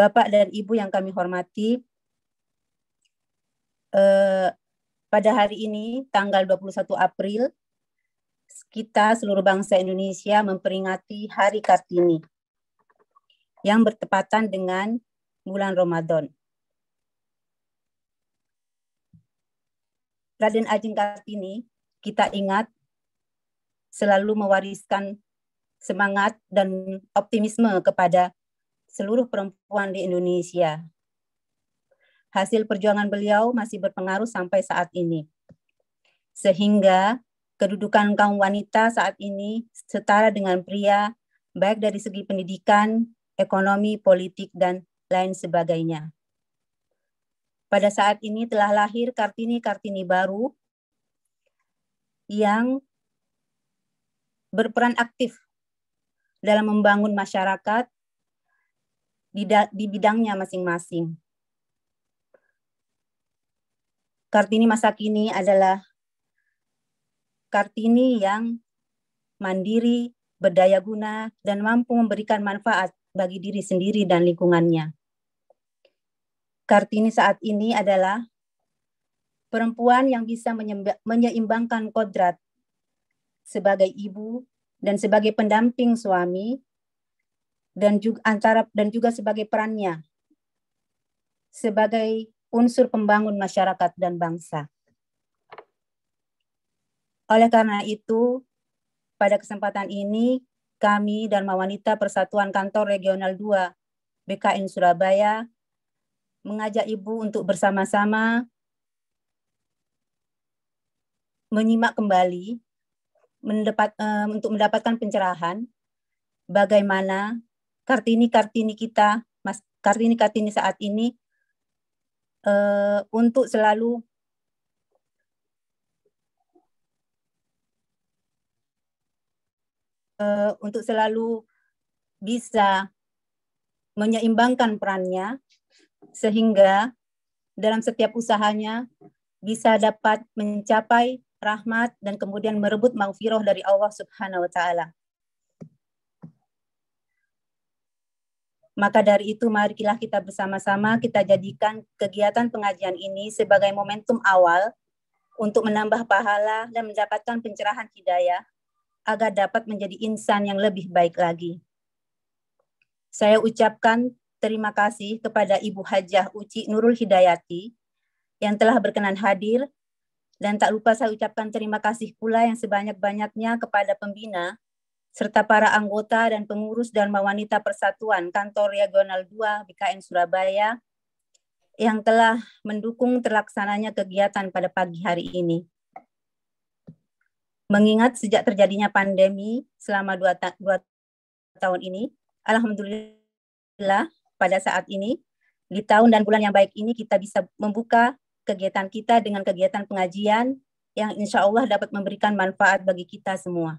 Bapak dan Ibu yang kami hormati, eh, pada hari ini tanggal 21 April kita seluruh bangsa Indonesia memperingati Hari Kartini yang bertepatan dengan bulan Ramadan. Raden Ajeng Kartini kita ingat selalu mewariskan semangat dan optimisme kepada seluruh perempuan di Indonesia. Hasil perjuangan beliau masih berpengaruh sampai saat ini. Sehingga kedudukan kaum wanita saat ini setara dengan pria, baik dari segi pendidikan, ekonomi, politik, dan lain sebagainya. Pada saat ini telah lahir Kartini-Kartini baru yang berperan aktif dalam membangun masyarakat, di, di bidangnya masing-masing. Kartini masa kini adalah Kartini yang mandiri, berdaya guna, dan mampu memberikan manfaat bagi diri sendiri dan lingkungannya. Kartini saat ini adalah perempuan yang bisa menyeimbangkan kodrat sebagai ibu dan sebagai pendamping suami dan juga antara dan juga sebagai perannya sebagai unsur pembangun masyarakat dan bangsa. Oleh karena itu, pada kesempatan ini kami dan Wanita Persatuan Kantor Regional 2 BKN Surabaya mengajak Ibu untuk bersama-sama menyimak kembali mendapat, uh, untuk mendapatkan pencerahan bagaimana kartini-kartini kita, mas kartini-kartini saat ini uh, untuk selalu uh, untuk selalu bisa menyeimbangkan perannya sehingga dalam setiap usahanya bisa dapat mencapai rahmat dan kemudian merebut maufiroh dari Allah Subhanahu wa taala. Maka dari itu marilah kita bersama-sama kita jadikan kegiatan pengajian ini sebagai momentum awal untuk menambah pahala dan mendapatkan pencerahan hidayah agar dapat menjadi insan yang lebih baik lagi. Saya ucapkan terima kasih kepada Ibu Hajah Uci Nurul Hidayati yang telah berkenan hadir dan tak lupa saya ucapkan terima kasih pula yang sebanyak-banyaknya kepada pembina serta para anggota dan pengurus Dharma Wanita Persatuan Kantor Regional 2 BKN Surabaya yang telah mendukung terlaksananya kegiatan pada pagi hari ini. Mengingat sejak terjadinya pandemi selama dua, ta dua tahun ini, Alhamdulillah pada saat ini, di tahun dan bulan yang baik ini kita bisa membuka kegiatan kita dengan kegiatan pengajian yang insya Allah dapat memberikan manfaat bagi kita semua.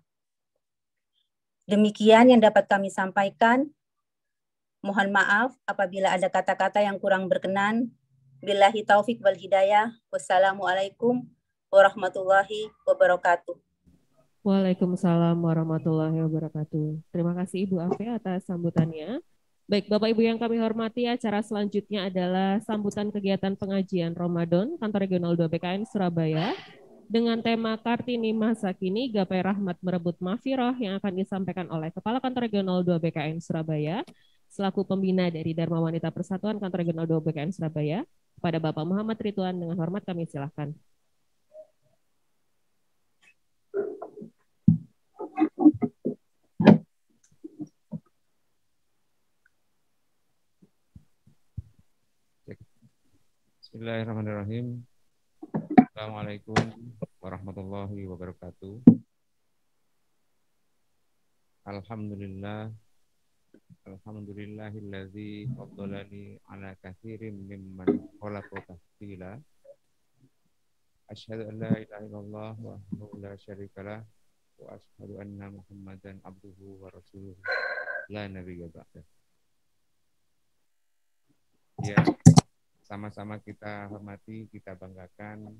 Demikian yang dapat kami sampaikan. Mohon maaf apabila ada kata-kata yang kurang berkenan. Billahi taufik wal hidayah. Wassalamualaikum warahmatullahi wabarakatuh. Waalaikumsalam warahmatullahi wabarakatuh. Terima kasih Ibu Afe atas sambutannya. Baik, Bapak Ibu yang kami hormati, acara selanjutnya adalah sambutan kegiatan pengajian Ramadan Kantor Regional 2 BKN Surabaya dengan tema Kartini Masa Kini Gapai Rahmat Merebut Mafiroh yang akan disampaikan oleh Kepala Kantor Regional 2 BKN Surabaya selaku pembina dari Dharma Wanita Persatuan Kantor Regional 2 BKN Surabaya kepada Bapak Muhammad Rituan dengan hormat kami silahkan. Bismillahirrahmanirrahim. Assalamualaikum warahmatullahi wabarakatuh. Alhamdulillah Alhamdulillahillazi faddalani ala kathirin mimman khalaqa tafsila. Asyhadu an la ilaha illallah wahdahu la syarikalah wa asyhadu anna Muhammadan abduhu wa rasuluh. La nabiyya ba'da. Ya, sama-sama kita hormati, kita banggakan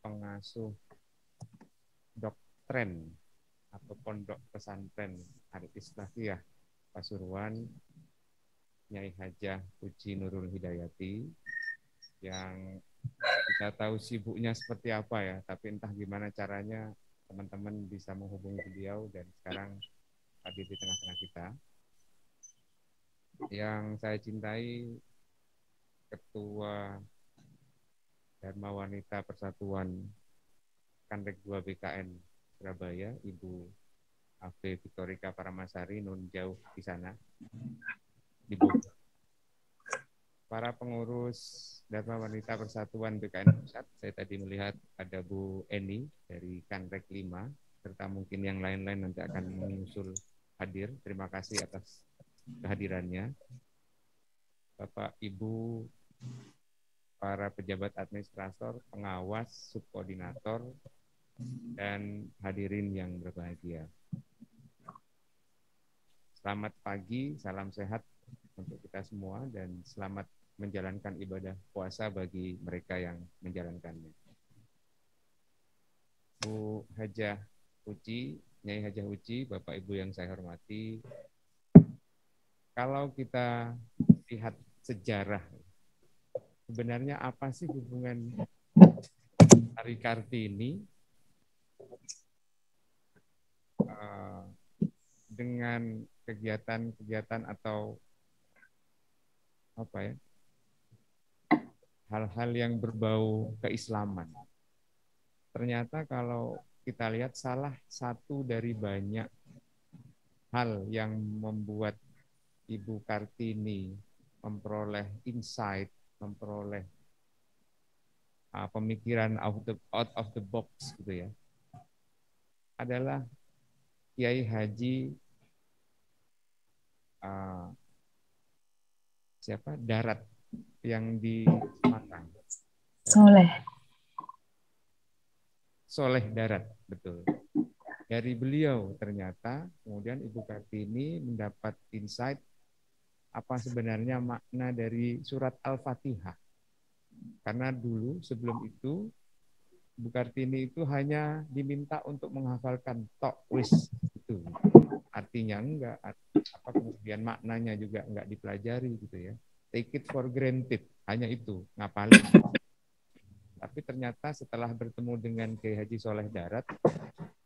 pengasuh doktrin atau pondok pesantren Arif Islahiyah Pasuruan Nyai Hajah Puji Nurul Hidayati yang kita tahu sibuknya seperti apa ya, tapi entah gimana caranya teman-teman bisa menghubungi beliau dan sekarang hadir di tengah-tengah kita. Yang saya cintai Ketua Dharma Wanita Persatuan Kanrek 2 BKN Surabaya, Ibu Ave Victorika Paramasari, non jauh di sana. Ibu. Para pengurus Dharma Wanita Persatuan BKN Pusat, saya tadi melihat ada Bu Eni dari Kanrek 5, serta mungkin yang lain-lain nanti akan menyusul hadir. Terima kasih atas kehadirannya. Bapak, Ibu, para pejabat administrator, pengawas, subkoordinator, dan hadirin yang berbahagia. Selamat pagi, salam sehat untuk kita semua, dan selamat menjalankan ibadah puasa bagi mereka yang menjalankannya. Bu Hajah Uci, Nyai Hajah Uci, Bapak Ibu yang saya hormati, kalau kita lihat sejarah sebenarnya apa sih hubungan Hari Kartini eh, dengan kegiatan-kegiatan atau apa ya hal-hal yang berbau keislaman. Ternyata kalau kita lihat salah satu dari banyak hal yang membuat Ibu Kartini memperoleh insight memperoleh uh, pemikiran out, the, out of the box gitu ya adalah Kiai Haji uh, siapa darat yang di Semarang Soleh Soleh darat betul dari beliau ternyata kemudian Ibu Kartini mendapat insight apa sebenarnya makna dari surat Al-Fatihah. Karena dulu sebelum itu Bukartini itu hanya diminta untuk menghafalkan tok wis itu. Artinya enggak apa kemudian maknanya juga enggak dipelajari gitu ya. Take it for granted, hanya itu, ngapalin. Tapi ternyata setelah bertemu dengan Kiai Haji Soleh Darat,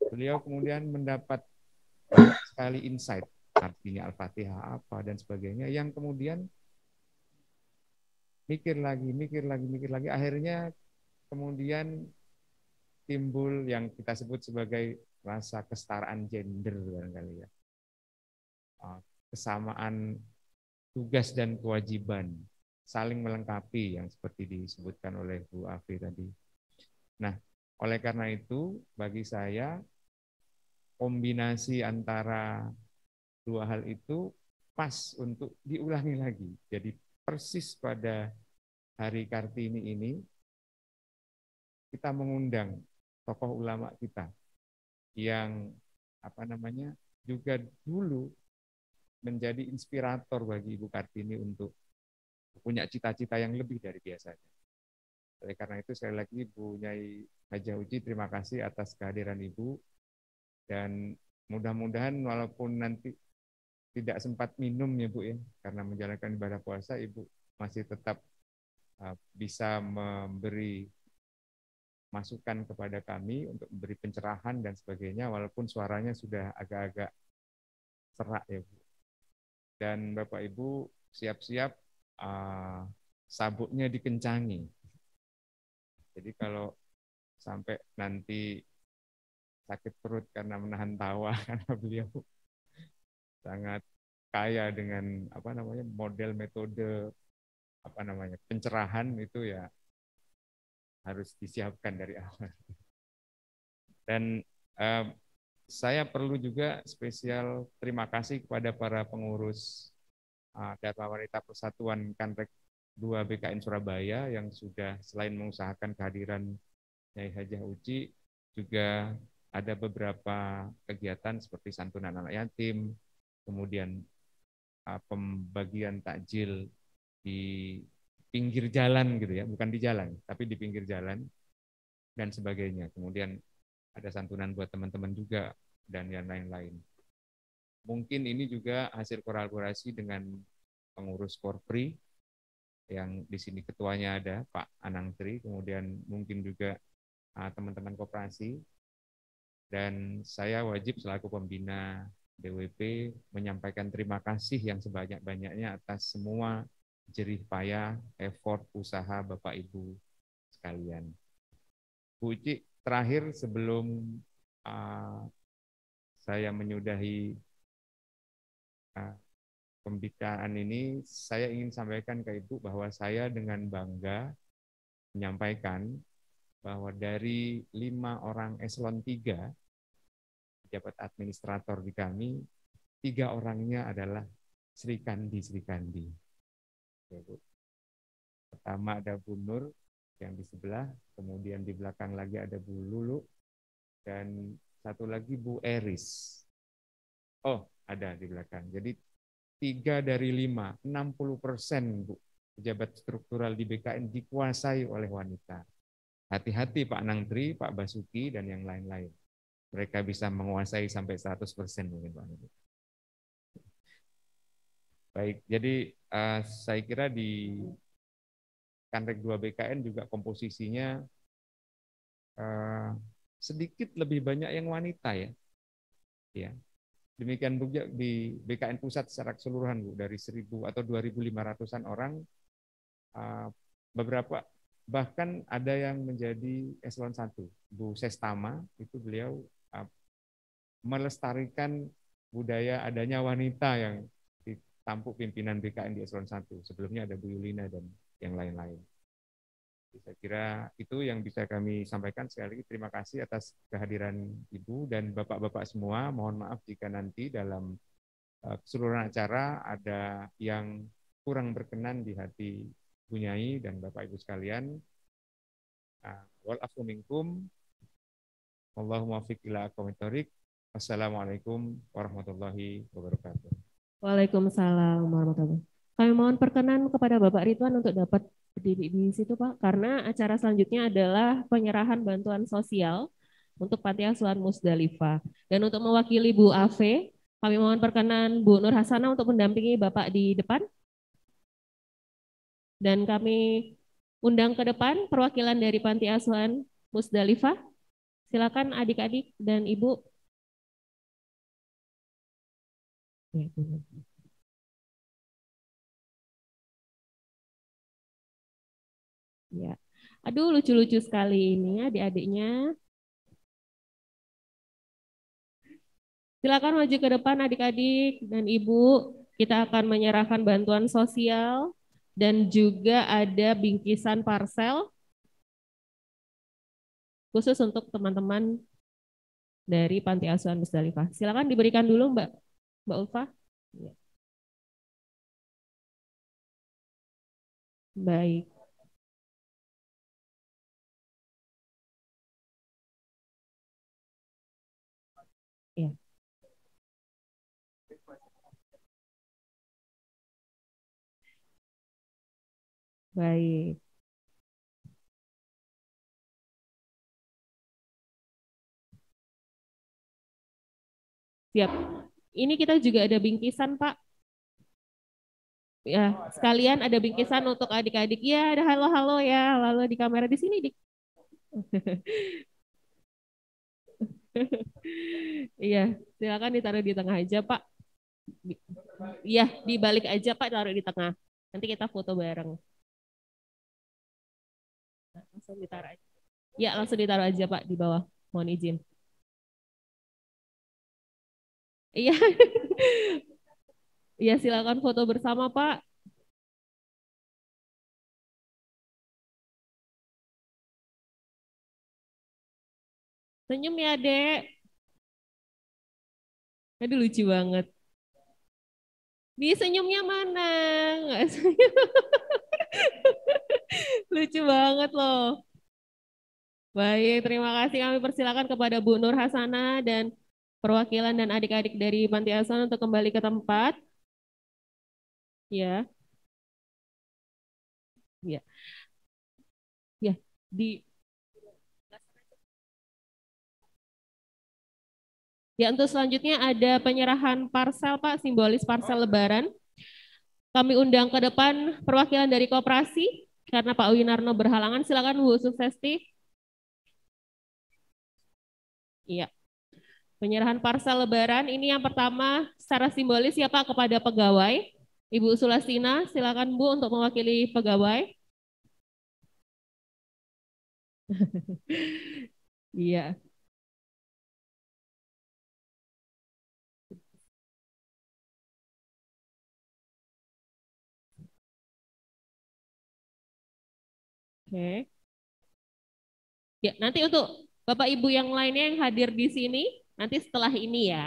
beliau kemudian mendapat sekali insight artinya Al-Fatihah apa dan sebagainya yang kemudian mikir lagi, mikir lagi, mikir lagi akhirnya kemudian timbul yang kita sebut sebagai rasa kesetaraan gender barangkali ya. Ah, kesamaan tugas dan kewajiban saling melengkapi yang seperti disebutkan oleh Bu Afi tadi. Nah, oleh karena itu bagi saya kombinasi antara dua hal itu pas untuk diulangi lagi. Jadi persis pada hari Kartini ini kita mengundang tokoh ulama kita yang apa namanya juga dulu menjadi inspirator bagi Ibu Kartini untuk punya cita-cita yang lebih dari biasanya. Oleh karena itu sekali lagi ibu Nyai Haji Uji terima kasih atas kehadiran Ibu dan mudah-mudahan walaupun nanti tidak sempat minum ya Bu ya karena menjalankan ibadah puasa Ibu masih tetap uh, bisa memberi masukan kepada kami untuk memberi pencerahan dan sebagainya walaupun suaranya sudah agak-agak serak ya Bu. Dan Bapak Ibu siap-siap uh, sabuknya dikencangi. Jadi kalau sampai nanti sakit perut karena menahan tawa karena beliau sangat kaya dengan apa namanya model metode apa namanya pencerahan itu ya harus disiapkan dari awal. Dan eh, saya perlu juga spesial terima kasih kepada para pengurus eh, Dharma Wanita Persatuan Kantek 2 BKN Surabaya yang sudah selain mengusahakan kehadiran Nyai Hajah Uci, juga ada beberapa kegiatan seperti santunan anak yatim, kemudian ah, pembagian takjil di pinggir jalan gitu ya, bukan di jalan, tapi di pinggir jalan dan sebagainya. Kemudian ada santunan buat teman-teman juga dan yang lain-lain. Mungkin ini juga hasil kolaborasi dengan pengurus Korpri yang di sini ketuanya ada Pak Anang Tri, kemudian mungkin juga ah, teman-teman uh, koperasi dan saya wajib selaku pembina DWP menyampaikan terima kasih yang sebanyak-banyaknya atas semua jerih payah, effort, usaha Bapak Ibu sekalian. Bu Uci, terakhir sebelum uh, saya menyudahi uh, pembicaraan ini, saya ingin sampaikan ke Ibu bahwa saya dengan bangga menyampaikan bahwa dari lima orang eselon tiga pejabat administrator di kami, tiga orangnya adalah Sri Kandi Sri Kandi. Ya, Bu. Pertama ada Bu Nur yang di sebelah, kemudian di belakang lagi ada Bu Lulu, dan satu lagi Bu Eris. Oh, ada di belakang. Jadi tiga dari lima, 60 persen Bu pejabat struktural di BKN dikuasai oleh wanita. Hati-hati Pak Nangtri, Pak Basuki, dan yang lain-lain mereka bisa menguasai sampai 100% mungkin Pak. Baik, jadi uh, saya kira di Kanrek 2 BKN juga komposisinya uh, sedikit lebih banyak yang wanita ya. Ya. Demikian juga di BKN pusat secara keseluruhan Bu dari 1000 atau 2500-an orang uh, beberapa bahkan ada yang menjadi eselon 1. Bu Sestama itu beliau melestarikan budaya adanya wanita yang ditampuk pimpinan BKN di eselon 1. Sebelumnya ada Bu Yulina dan yang lain-lain. Saya kira itu yang bisa kami sampaikan. Sekali lagi terima kasih atas kehadiran Ibu dan Bapak-Bapak semua. Mohon maaf jika nanti dalam eh, keseluruhan acara ada yang kurang berkenan di hati Bu Nyai dan Bapak-Ibu sekalian. Ah, Walafu minkum. Allahumma fiqh ila Assalamualaikum warahmatullahi wabarakatuh. Waalaikumsalam warahmatullahi wabarakatuh. Kami mohon perkenan kepada Bapak Ridwan untuk dapat berdiri di situ Pak, karena acara selanjutnya adalah penyerahan bantuan sosial untuk Panti Asuhan Musdalifah. Dan untuk mewakili Bu Ave, kami mohon perkenan Bu Nur Hasana untuk mendampingi Bapak di depan. Dan kami undang ke depan perwakilan dari Panti Asuhan Musdalifah. Silakan adik-adik dan ibu Ya. Aduh, lucu-lucu sekali ini ya adik-adiknya. Silakan maju ke depan adik-adik dan ibu. Kita akan menyerahkan bantuan sosial dan juga ada bingkisan parsel khusus untuk teman-teman dari Panti Asuhan Musdalifah. Silakan diberikan dulu Mbak. Mbak Ulfa? Ya. Baik. Ya. Baik. Siap. Ini kita juga ada bingkisan, Pak. Ya, sekalian ada bingkisan untuk adik-adik. Ya, ada halo-halo ya. Lalu di kamera di sini, Dik. Iya, silakan ditaruh di tengah aja, Pak. Iya, dibalik aja, Pak, taruh di tengah. Nanti kita foto bareng. Langsung ditaruh aja. Ya, langsung ditaruh aja, Pak, di bawah. Mohon izin. Iya. Iya, silakan foto bersama, Pak. Senyum ya, Dek. Aduh, lucu banget. Di senyumnya mana? Nggak senyum. lucu banget loh. Baik, terima kasih kami persilakan kepada Bu Nur Hasanah dan perwakilan dan adik-adik dari Panti Asuhan untuk kembali ke tempat. Ya. Ya. Ya, di Ya, untuk selanjutnya ada penyerahan parsel, Pak, simbolis parsel lebaran. Kami undang ke depan perwakilan dari koperasi, karena Pak Winarno berhalangan. Silakan Bu Suksesti. Iya. Penyerahan parsel lebaran ini yang pertama secara simbolis ya Pak kepada pegawai. Ibu Sulastina, silakan Bu untuk mewakili pegawai. Iya. Oke. Okay. Ya, nanti untuk Bapak Ibu yang lainnya yang hadir di sini, Nanti setelah ini ya.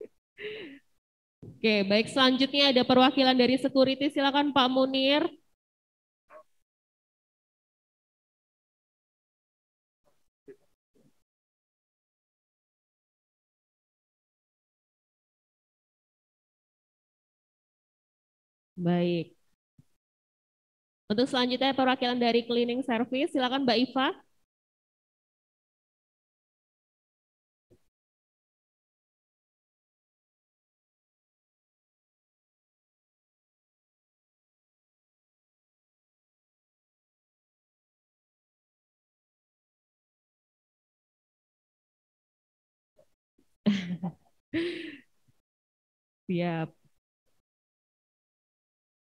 Oke, baik selanjutnya ada perwakilan dari security. Silakan Pak Munir. Baik. Untuk selanjutnya perwakilan dari cleaning service, silakan Mbak Iva. Siap.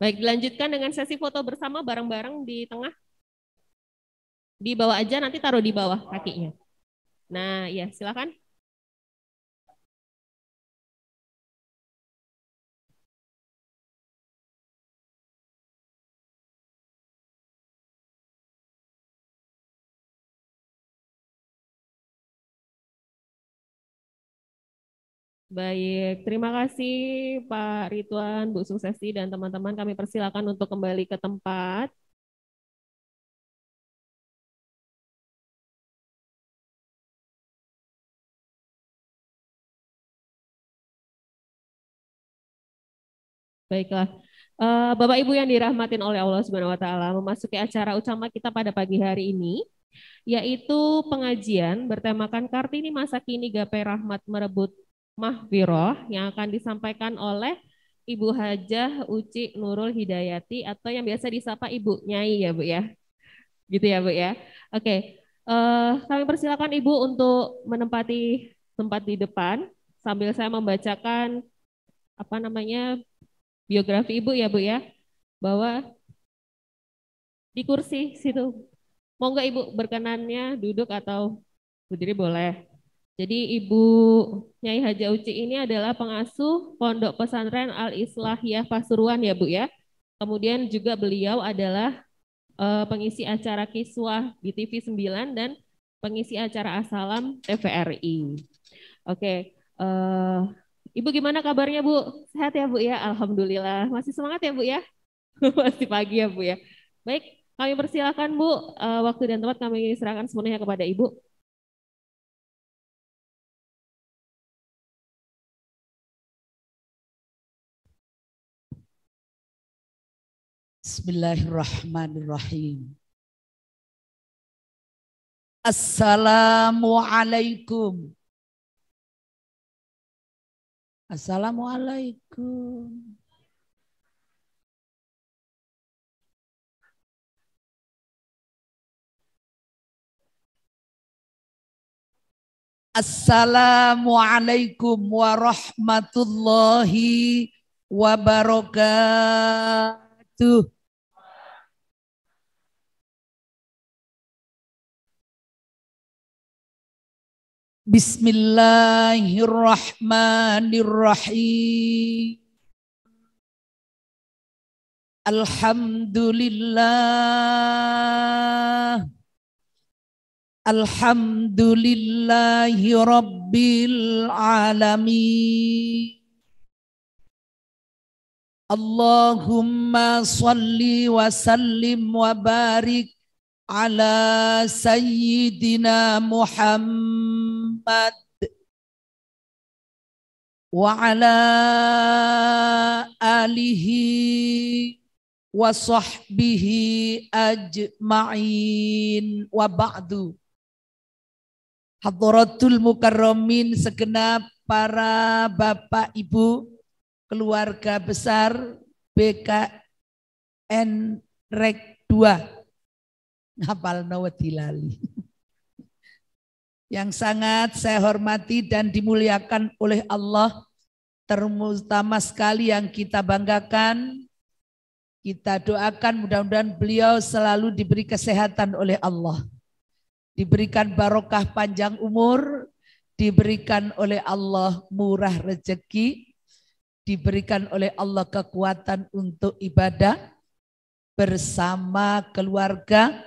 Baik, dilanjutkan dengan sesi foto bersama bareng-bareng di tengah. Di bawah aja, nanti taruh di bawah kakinya. Nah, ya silakan. Baik, terima kasih Pak Rituan, Bu Suksesi, dan teman-teman. Kami persilakan untuk kembali ke tempat. Baiklah. Eh, Bapak Ibu yang dirahmatin oleh Allah Subhanahu wa taala, memasuki acara utama kita pada pagi hari ini yaitu pengajian bertemakan Kartini Masa Kini Gapai Rahmat Merebut mahfiroh yang akan disampaikan oleh Ibu Hajah Uci Nurul Hidayati atau yang biasa disapa Ibu Nyai ya Bu ya. Gitu ya Bu ya. Oke, uh, kami persilakan Ibu untuk menempati tempat di depan sambil saya membacakan apa namanya biografi Ibu ya Bu ya. Bahwa di kursi situ. Mau Ibu berkenannya duduk atau berdiri boleh. Jadi Ibu Nyai Haja Uci ini adalah pengasuh Pondok Pesantren Al Islahiyah Pasuruan ya Bu ya. Kemudian juga beliau adalah eh, pengisi acara kiswah di TV 9 dan pengisi acara Asalam TVRI. Oke, uh, Ibu gimana kabarnya Bu? Sehat ya Bu ya? Alhamdulillah. Masih semangat ya Bu ya? Masih pagi ya Bu ya? Baik, kami persilahkan Bu, eh, waktu dan tempat kami serahkan sepenuhnya kepada Ibu. Bismillahirrahmanirrahim. Assalamualaikum. Assalamualaikum. Assalamualaikum warahmatullahi wabarakatuh. Bismillahirrahmanirrahim. Alhamdulillah. Alhamdulillahi Rabbil Alamin. Allahumma salli wa sallim wa barik ala Sayyidina Muhammad Muhammad wa ala alihi wa sahbihi ajma'in wa ba'du. Hadratul mukarramin segenap para bapak ibu keluarga besar BKN Rek 2. Ngapal Nawadilali yang sangat saya hormati dan dimuliakan oleh Allah, terutama sekali yang kita banggakan. Kita doakan mudah-mudahan beliau selalu diberi kesehatan oleh Allah. Diberikan barokah panjang umur, diberikan oleh Allah murah rezeki, diberikan oleh Allah kekuatan untuk ibadah bersama keluarga,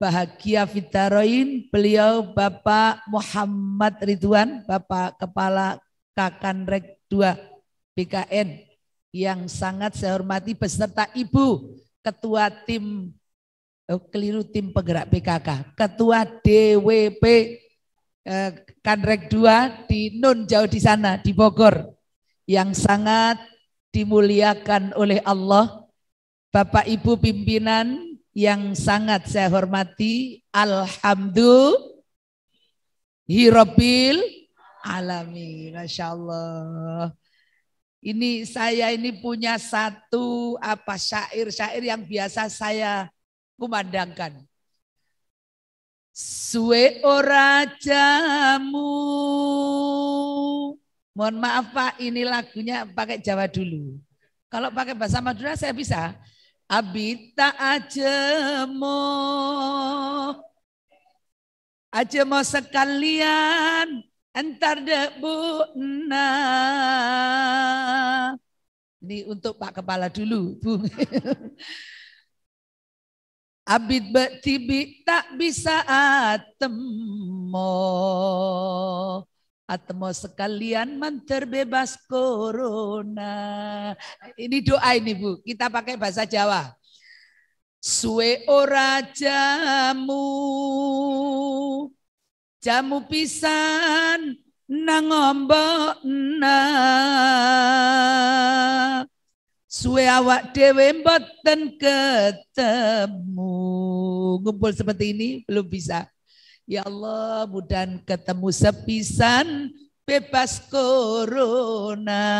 bahagia fitaroin beliau Bapak Muhammad Ridwan, Bapak Kepala Kakanrek 2 BKN yang sangat saya hormati beserta Ibu Ketua Tim oh, keliru tim penggerak PKK, Ketua DWP eh, Kanrek 2 di Nun jauh di sana di Bogor yang sangat dimuliakan oleh Allah Bapak Ibu pimpinan yang sangat saya hormati Alhamdulillahirobbil alami Masya Allah. Ini saya ini punya satu apa syair-syair yang biasa saya kumandangkan. Suwe ora jamu. Mohon maaf Pak, ini lagunya pakai Jawa dulu. Kalau pakai bahasa Madura saya bisa. Abita aja Ajemo sekalian entar debuna. Ini untuk Pak Kepala dulu, Bu. Abid betibi tak bisa atemo. Atmo sekalian menterbebas corona. Ini doa ini Bu, kita pakai bahasa Jawa. Suwe ora jamu, jamu pisan nang na. Suwe awak dewe mboten ketemu. Ngumpul seperti ini belum bisa. Ya Allah mudah ketemu sepisan bebas corona.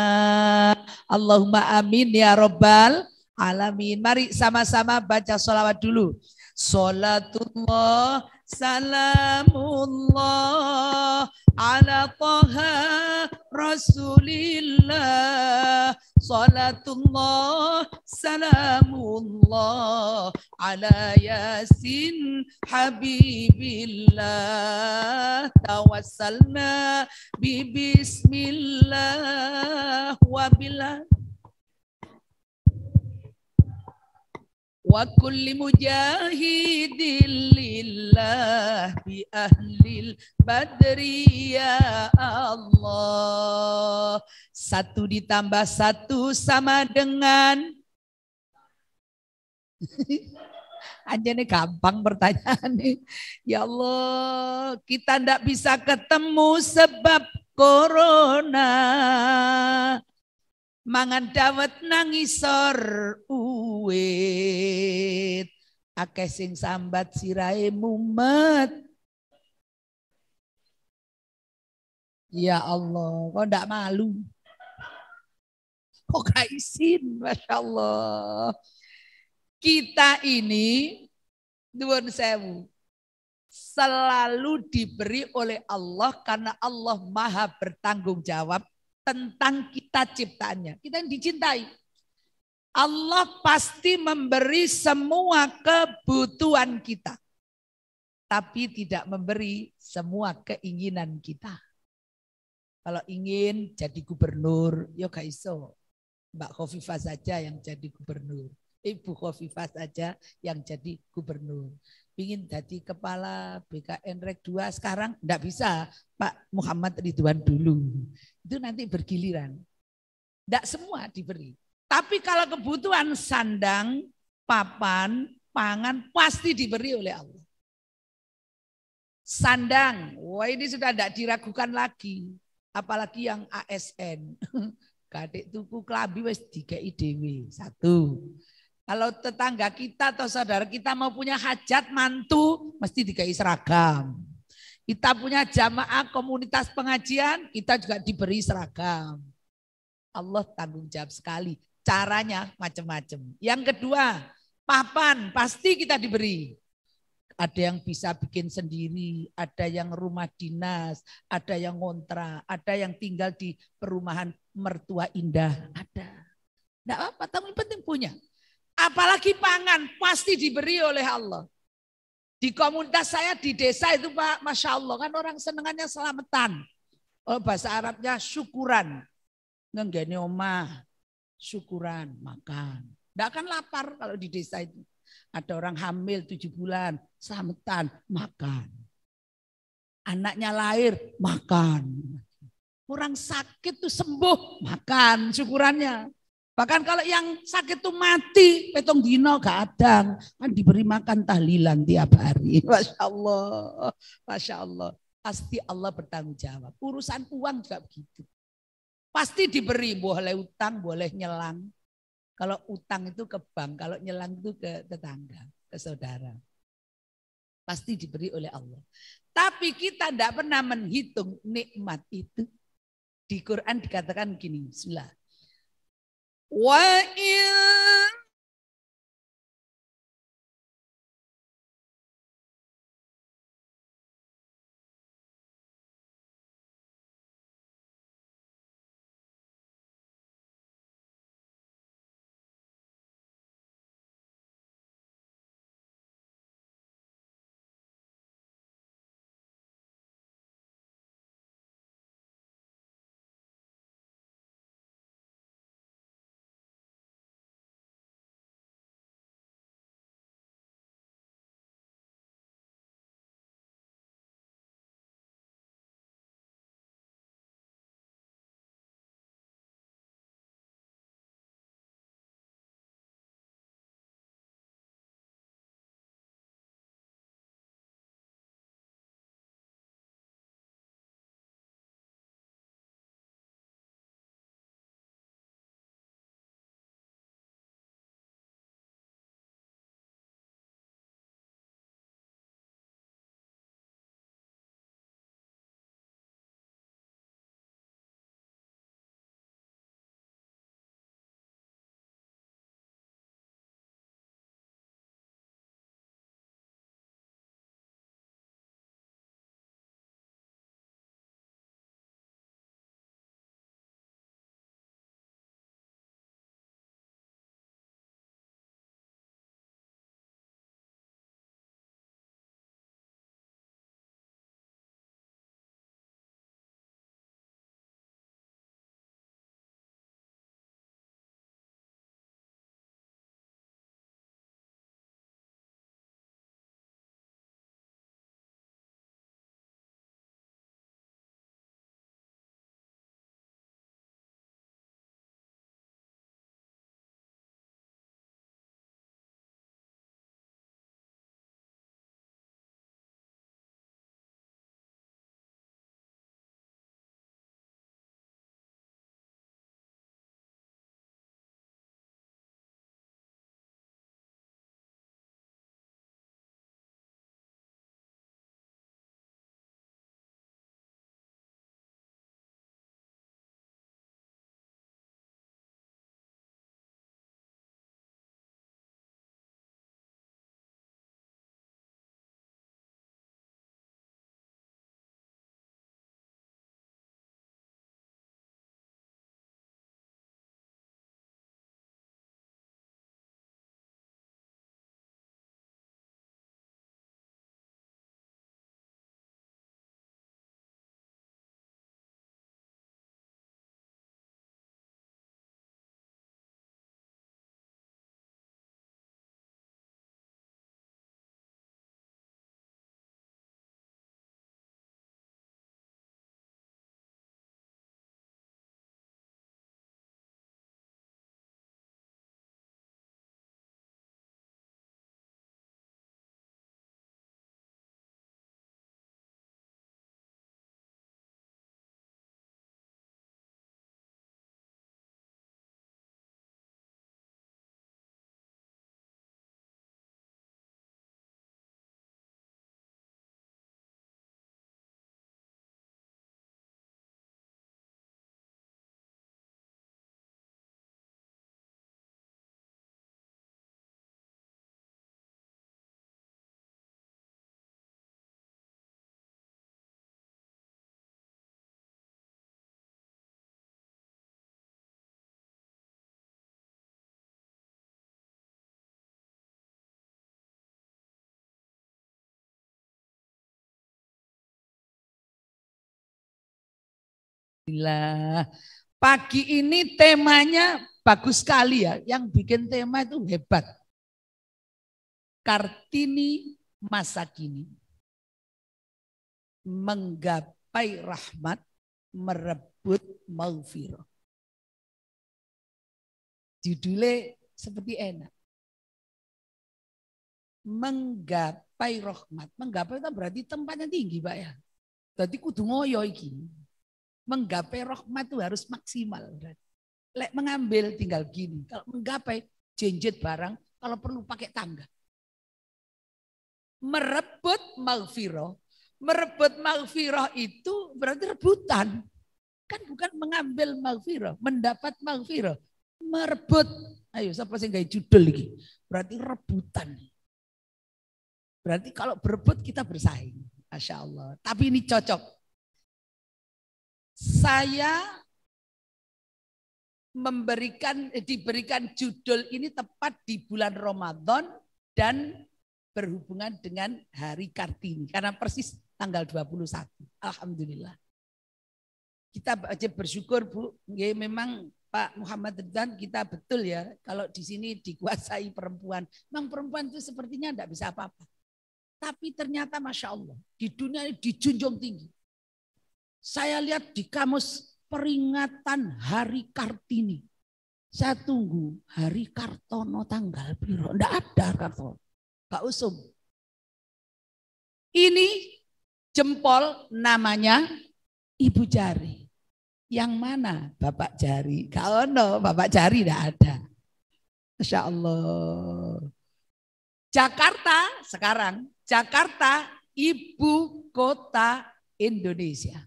Allahumma amin ya robbal alamin. Mari sama-sama baca sholawat dulu. Sholatullah Salamullah ala taha Rasulillah Salatullah salamullah ala yasin habibillah Tawassalna bi bismillah wa billah wa kulli mujahidin lillah bi ahlil badri ya Allah satu ditambah satu sama dengan Aja nih gampang pertanyaan nih. Ya Allah, kita ndak bisa ketemu sebab corona mangan dawet nangisor uwit akeh sing sambat sirai mumet Ya Allah, kok ndak malu? Kok gak izin, Masya Allah. Kita ini, Nuwun Sewu, selalu diberi oleh Allah karena Allah maha bertanggung jawab tentang kita ciptaannya. Kita yang dicintai. Allah pasti memberi semua kebutuhan kita. Tapi tidak memberi semua keinginan kita. Kalau ingin jadi gubernur, ya gak iso. Mbak Khofifah saja yang jadi gubernur. Ibu Khofifah saja yang jadi gubernur ingin jadi kepala BKN Rek 2 sekarang enggak bisa Pak Muhammad Ridwan dulu. Itu nanti bergiliran. Enggak semua diberi. Tapi kalau kebutuhan sandang, papan, pangan pasti diberi oleh Allah. Sandang, wah ini sudah tidak diragukan lagi. Apalagi yang ASN. Kadek tuku kelabi wis dikei dewi. Satu. Kalau tetangga kita atau saudara kita mau punya hajat mantu, mesti dikai seragam. Kita punya jamaah komunitas pengajian, kita juga diberi seragam. Allah tanggung jawab sekali. Caranya macam-macam. Yang kedua, papan pasti kita diberi. Ada yang bisa bikin sendiri, ada yang rumah dinas, ada yang kontra, ada yang tinggal di perumahan mertua indah, ada. Tidak apa-apa, tapi penting punya. Apalagi pangan pasti diberi oleh Allah. Di komunitas saya di desa itu Pak, Masya Allah kan orang senengannya selamatan. Oh, bahasa Arabnya syukuran. nggak omah, syukuran, makan. Tidak akan lapar kalau di desa itu. Ada orang hamil tujuh bulan, selamatan, makan. Anaknya lahir, makan. Orang sakit tuh sembuh, makan syukurannya. Bahkan kalau yang sakit itu mati, petong dino kadang kan diberi makan tahlilan tiap hari. Masya Allah, Masya Allah. Pasti Allah bertanggung jawab. Urusan uang juga begitu. Pasti diberi, boleh utang, boleh nyelang. Kalau utang itu ke bank, kalau nyelang itu ke tetangga, ke saudara. Pasti diberi oleh Allah. Tapi kita tidak pernah menghitung nikmat itu. Di Quran dikatakan gini, bismillah. What is Alhamdulillah. Pagi ini temanya bagus sekali ya. Yang bikin tema itu hebat. Kartini masa kini. Menggapai rahmat, merebut maufiro. Judulnya seperti enak. Menggapai rahmat. Menggapai itu berarti tempatnya tinggi Pak ya. Jadi kudu ngoyo iki Menggapai rahmat itu harus maksimal. Lek mengambil tinggal gini. Kalau menggapai jenjet barang, kalau perlu pakai tangga. Merebut maghfirah. Merebut maghfirah itu berarti rebutan. Kan bukan mengambil maghfirah, mendapat maghfirah. Merebut. Ayo, siapa sih gak judul lagi? Berarti rebutan. Berarti kalau berebut kita bersaing. Masya Allah. Tapi ini cocok saya memberikan eh, diberikan judul ini tepat di bulan Ramadan dan berhubungan dengan hari Kartini karena persis tanggal 21. Alhamdulillah. Kita aja bersyukur Bu, ya memang Pak Muhammad Ridwan kita betul ya kalau di sini dikuasai perempuan. Memang perempuan itu sepertinya tidak bisa apa-apa. Tapi ternyata Masya Allah di dunia ini dijunjung tinggi. Saya lihat di kamus peringatan Hari Kartini. Saya tunggu Hari Kartono tanggal biru. Tidak ada Kartono. Pak usum. Ini jempol namanya ibu jari. Yang mana bapak jari? Gak ono, bapak jari tidak ada. Masya Allah. Jakarta sekarang, Jakarta ibu kota Indonesia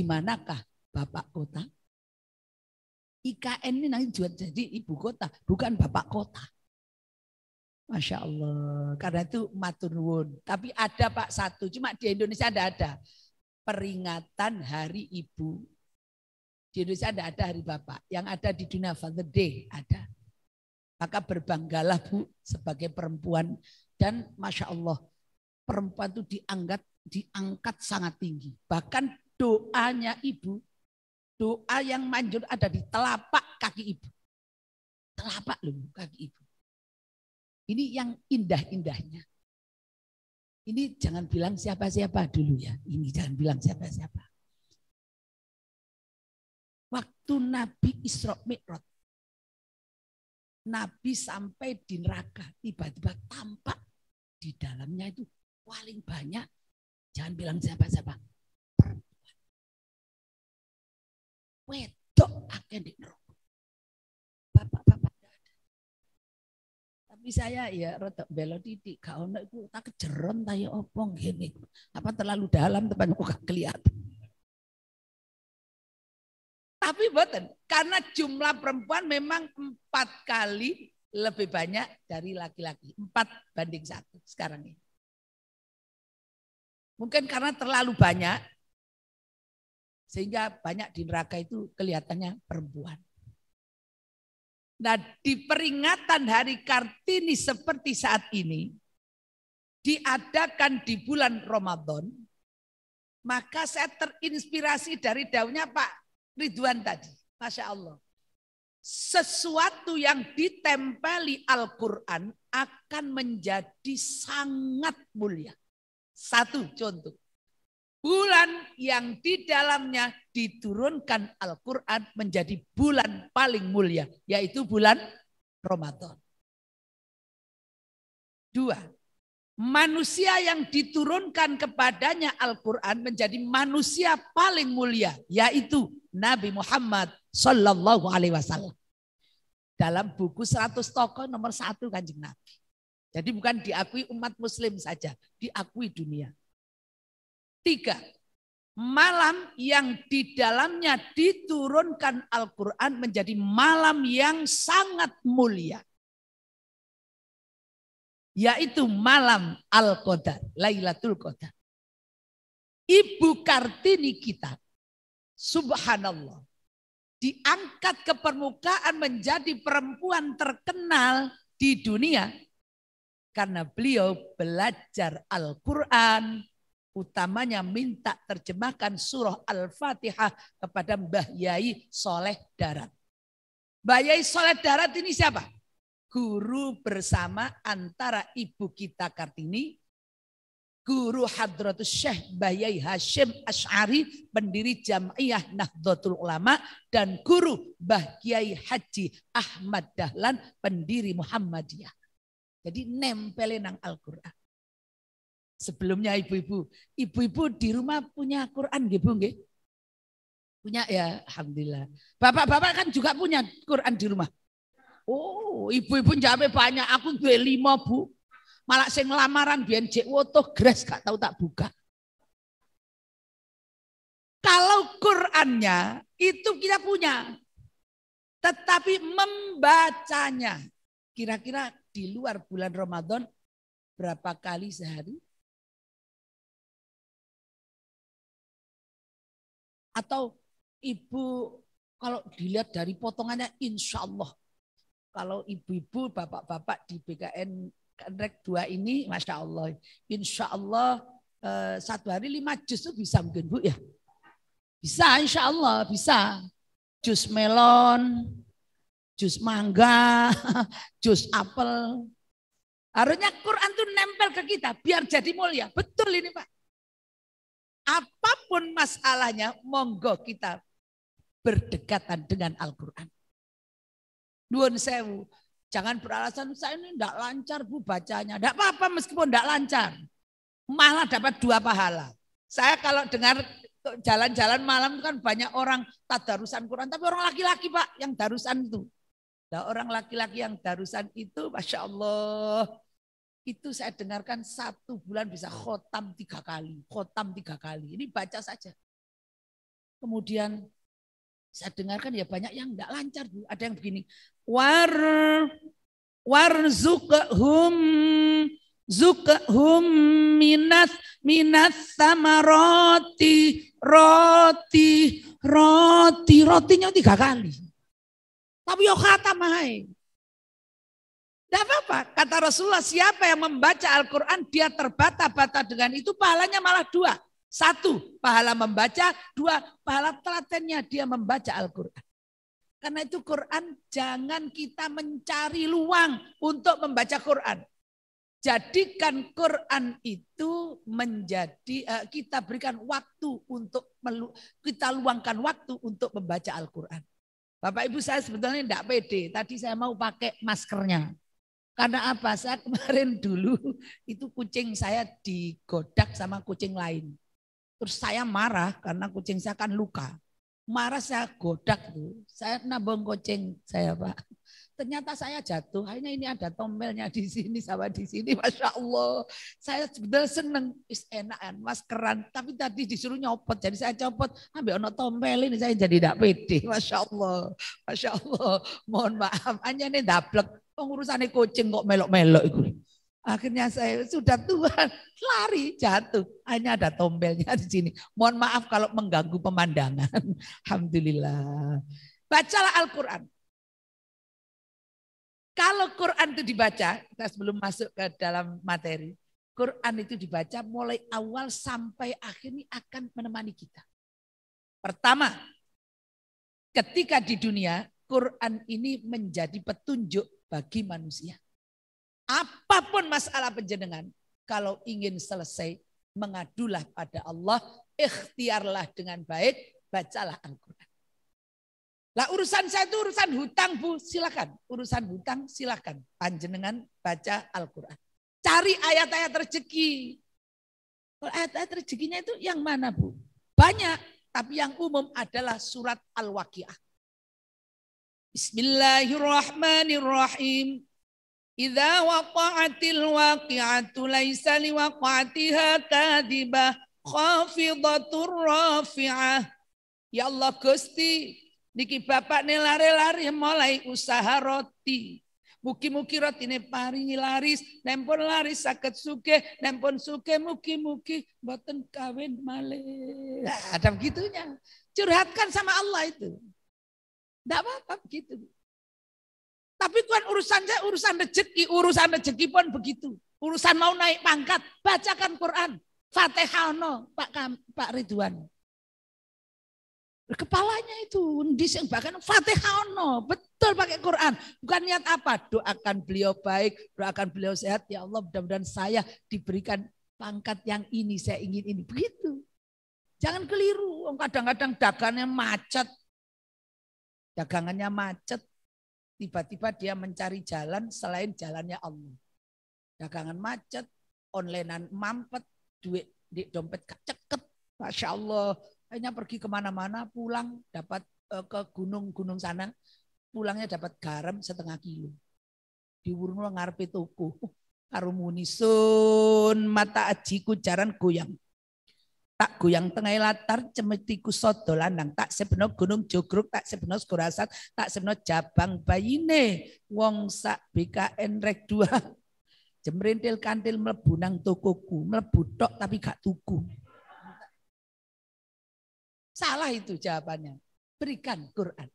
di manakah bapak kota? IKN ini nanti juga jadi ibu kota, bukan bapak kota. Masya Allah, karena itu nuwun. Tapi ada Pak satu, cuma di Indonesia ada ada. Peringatan Hari Ibu. Di Indonesia ada ada Hari Bapak. Yang ada di dunia Father Day ada. Maka berbanggalah Bu sebagai perempuan. Dan Masya Allah, perempuan itu diangkat diangkat sangat tinggi. Bahkan doanya ibu, doa yang manjur ada di telapak kaki ibu. Telapak loh kaki ibu. Ini yang indah-indahnya. Ini jangan bilang siapa-siapa dulu ya. Ini jangan bilang siapa-siapa. Waktu Nabi Isra Mi'raj. Nabi sampai di neraka. Tiba-tiba tampak di dalamnya itu paling banyak. Jangan bilang siapa-siapa wedok akeh di neraka. Bapak-bapak Tapi saya ya rada belo titik, gak ono iku tak kejeron ta ya apa ngene. Apa terlalu dalam teman kok gak kelihatan. Tapi boten, karena jumlah perempuan memang empat kali lebih banyak dari laki-laki. Empat banding satu sekarang ini. Mungkin karena terlalu banyak, sehingga banyak di neraka itu kelihatannya perempuan. Nah di peringatan hari Kartini seperti saat ini, diadakan di bulan Ramadan, maka saya terinspirasi dari daunnya Pak Ridwan tadi. Masya Allah. Sesuatu yang ditempeli Al-Quran akan menjadi sangat mulia. Satu contoh bulan yang di dalamnya diturunkan Al-Quran menjadi bulan paling mulia, yaitu bulan Ramadan. Dua, manusia yang diturunkan kepadanya Al-Quran menjadi manusia paling mulia, yaitu Nabi Muhammad Sallallahu Alaihi Wasallam. Dalam buku 100 tokoh nomor satu kanjeng Nabi. Jadi bukan diakui umat muslim saja, diakui dunia. Tiga, malam yang di dalamnya diturunkan Al-Quran menjadi malam yang sangat mulia. Yaitu malam Al-Qadar, Lailatul Qadar. Ibu Kartini kita, subhanallah, diangkat ke permukaan menjadi perempuan terkenal di dunia. Karena beliau belajar Al-Quran, utamanya minta terjemahkan surah Al-Fatihah kepada Mbah Yai Soleh Darat. Mbah Yai Soleh Darat ini siapa? Guru bersama antara ibu kita Kartini, guru Hadratus Syekh Mbah Yai Hashim Ash'ari, pendiri Jam'iyah Nahdlatul Ulama, dan guru Mbah Kiai Haji Ahmad Dahlan, pendiri Muhammadiyah. Jadi nempelin nang Al-Quran. Sebelumnya ibu-ibu, ibu-ibu di rumah punya Quran nggih Bu nggih? Punya ya, alhamdulillah. Bapak-bapak kan juga punya Quran di rumah. Oh, ibu-ibu jawabnya banyak, aku duwe lima, Bu. Malah sing lamaran biyen cek wotoh gres gak tahu tak buka. Kalau Qurannya itu kita punya, tetapi membacanya kira-kira di luar bulan Ramadan berapa kali sehari? Atau ibu kalau dilihat dari potongannya insya Allah. Kalau ibu-ibu, bapak-bapak di BKN Rek 2 ini, Masya Allah. Insya Allah eh, satu hari lima jus itu bisa mungkin Bu ya. Bisa, insya Allah bisa. Jus melon, jus mangga, jus apel. Harusnya Quran tuh nempel ke kita biar jadi mulia. Betul ini Pak. Apapun masalahnya, monggo kita berdekatan dengan Al-Quran. Nuhun sewu, jangan beralasan saya ini tidak lancar bu bacanya. Tidak apa-apa meskipun tidak lancar. Malah dapat dua pahala. Saya kalau dengar jalan-jalan malam kan banyak orang tak tadarusan Quran. Tapi orang laki-laki pak yang darusan itu. Nah, orang laki-laki yang darusan itu Masya Allah itu saya dengarkan satu bulan bisa khotam tiga kali, khotam tiga kali. Ini baca saja. Kemudian saya dengarkan ya banyak yang enggak lancar bu. Ada yang begini, war war zukahum zukahum minas minas sama roti roti roti rotinya tiga kali. Tapi yo kata mahai. Tidak apa-apa. Kata Rasulullah, siapa yang membaca Al-Quran, dia terbata-bata dengan itu, pahalanya malah dua. Satu, pahala membaca. Dua, pahala telatennya dia membaca Al-Quran. Karena itu Quran jangan kita mencari luang untuk membaca Quran. Jadikan Quran itu menjadi eh, kita berikan waktu untuk kita luangkan waktu untuk membaca Al-Qur'an. Bapak Ibu saya sebetulnya tidak pede. Tadi saya mau pakai maskernya. Karena apa? Saya kemarin dulu itu kucing saya digodak sama kucing lain. Terus saya marah karena kucing saya kan luka. Marah saya godak tuh. Saya nabung kucing saya Pak. Ternyata saya jatuh. hanya ini ada tombelnya di sini sama di sini. Masya Allah. Saya benar seneng. Is enakan keran Tapi tadi disuruh nyopot. Jadi saya copot. Ambil ono tombel ini saya jadi tidak pede. Masya Allah. Masya Allah. Mohon maaf. Hanya ini daplek Pengurusannya kucing kok melok-melok itu. Akhirnya saya sudah Tuhan lari jatuh. Hanya ada tombelnya di sini. Mohon maaf kalau mengganggu pemandangan. Alhamdulillah. Bacalah Al-Quran. Kalau Quran itu dibaca, kita sebelum masuk ke dalam materi. Quran itu dibaca mulai awal sampai akhir ini akan menemani kita. Pertama, ketika di dunia Quran ini menjadi petunjuk bagi manusia. Apapun masalah penjenengan, kalau ingin selesai, mengadulah pada Allah, ikhtiarlah dengan baik, bacalah Al-Quran. Lah urusan saya itu urusan hutang bu, silakan. Urusan hutang silakan. Panjenengan baca Al-Quran. Cari ayat-ayat rezeki. Kalau ayat-ayat rezekinya itu yang mana bu? Banyak, tapi yang umum adalah surat Al-Waqiah. Bismillahirrahmanirrahim. Idza waqa'atil waqi'atu laisa liwaqa'atiha kadhibah khafidatur rafi'ah. Ya Allah Gusti, niki bapak ne lari-lari mulai usaha roti. Muki roti rotine paringi laris, nempun laris sakit suke. nempun suke muki muki. Boten kawin male. Nah, ada begitunya. Curhatkan sama Allah itu. Tidak apa-apa begitu. Tapi kan urusan saya urusan rezeki, urusan rezeki pun begitu. Urusan mau naik pangkat, bacakan Quran. Fatihah no, Pak, Pak Ridwan. Kepalanya itu yang bahkan Fatihah no, betul pakai Quran. Bukan niat apa, doakan beliau baik, doakan beliau sehat. Ya Allah mudah-mudahan saya diberikan pangkat yang ini, saya ingin ini. Begitu. Jangan keliru, kadang-kadang dagangnya macet, Dagangannya macet, tiba-tiba dia mencari jalan selain jalannya Allah. Dagangan macet, onlinean mampet, duit di dompet ceket, Masya Allah, hanya pergi kemana-mana, pulang dapat eh, ke gunung-gunung sana, pulangnya dapat garam setengah kilo. Diurung ngarpe toko. Karumuni mata ajiku jaran goyang tak goyang tengah latar cemetiku kusodo lanang tak sebeno gunung jogruk tak sebeno gorasat tak sebeno jabang bayine wong sak BKN rek dua jemrintil kantil melebu nang tokoku melebu tok tapi gak tuku salah itu jawabannya berikan Quran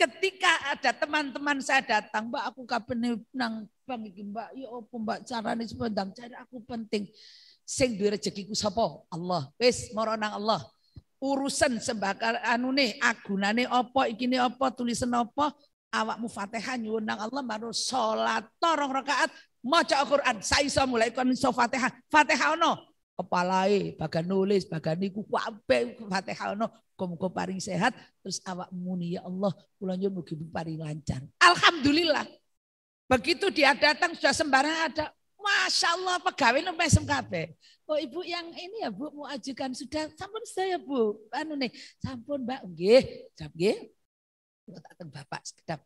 ketika ada teman-teman saya datang mbak aku kapan nang bang mbak yo opo mbak carane sebentar cari aku penting Sing duwe rezekiku sapa? Allah. Wis mara nang Allah. Urusan sembakar anune agunane apa ikine apa tulisan apa awakmu Fatihah nyuwun nang Allah baru salat torong rakaat maca Al-Qur'an saiso mulai kon iso Fatihah. Fatihah ono kepalae bagan nulis bagan niku kabeh Fatihah ono muga paring sehat terus awak muni ya Allah kula nyuwun mugi paring lancar. Alhamdulillah. Begitu dia datang sudah sembarang ada Masya Allah pegawai mesem kabeh. Oh ibu yang ini ya bu mau ajukan sudah sampun saya bu. Anu nih sampun mbak nggih, jam nggih. bapak sekedap.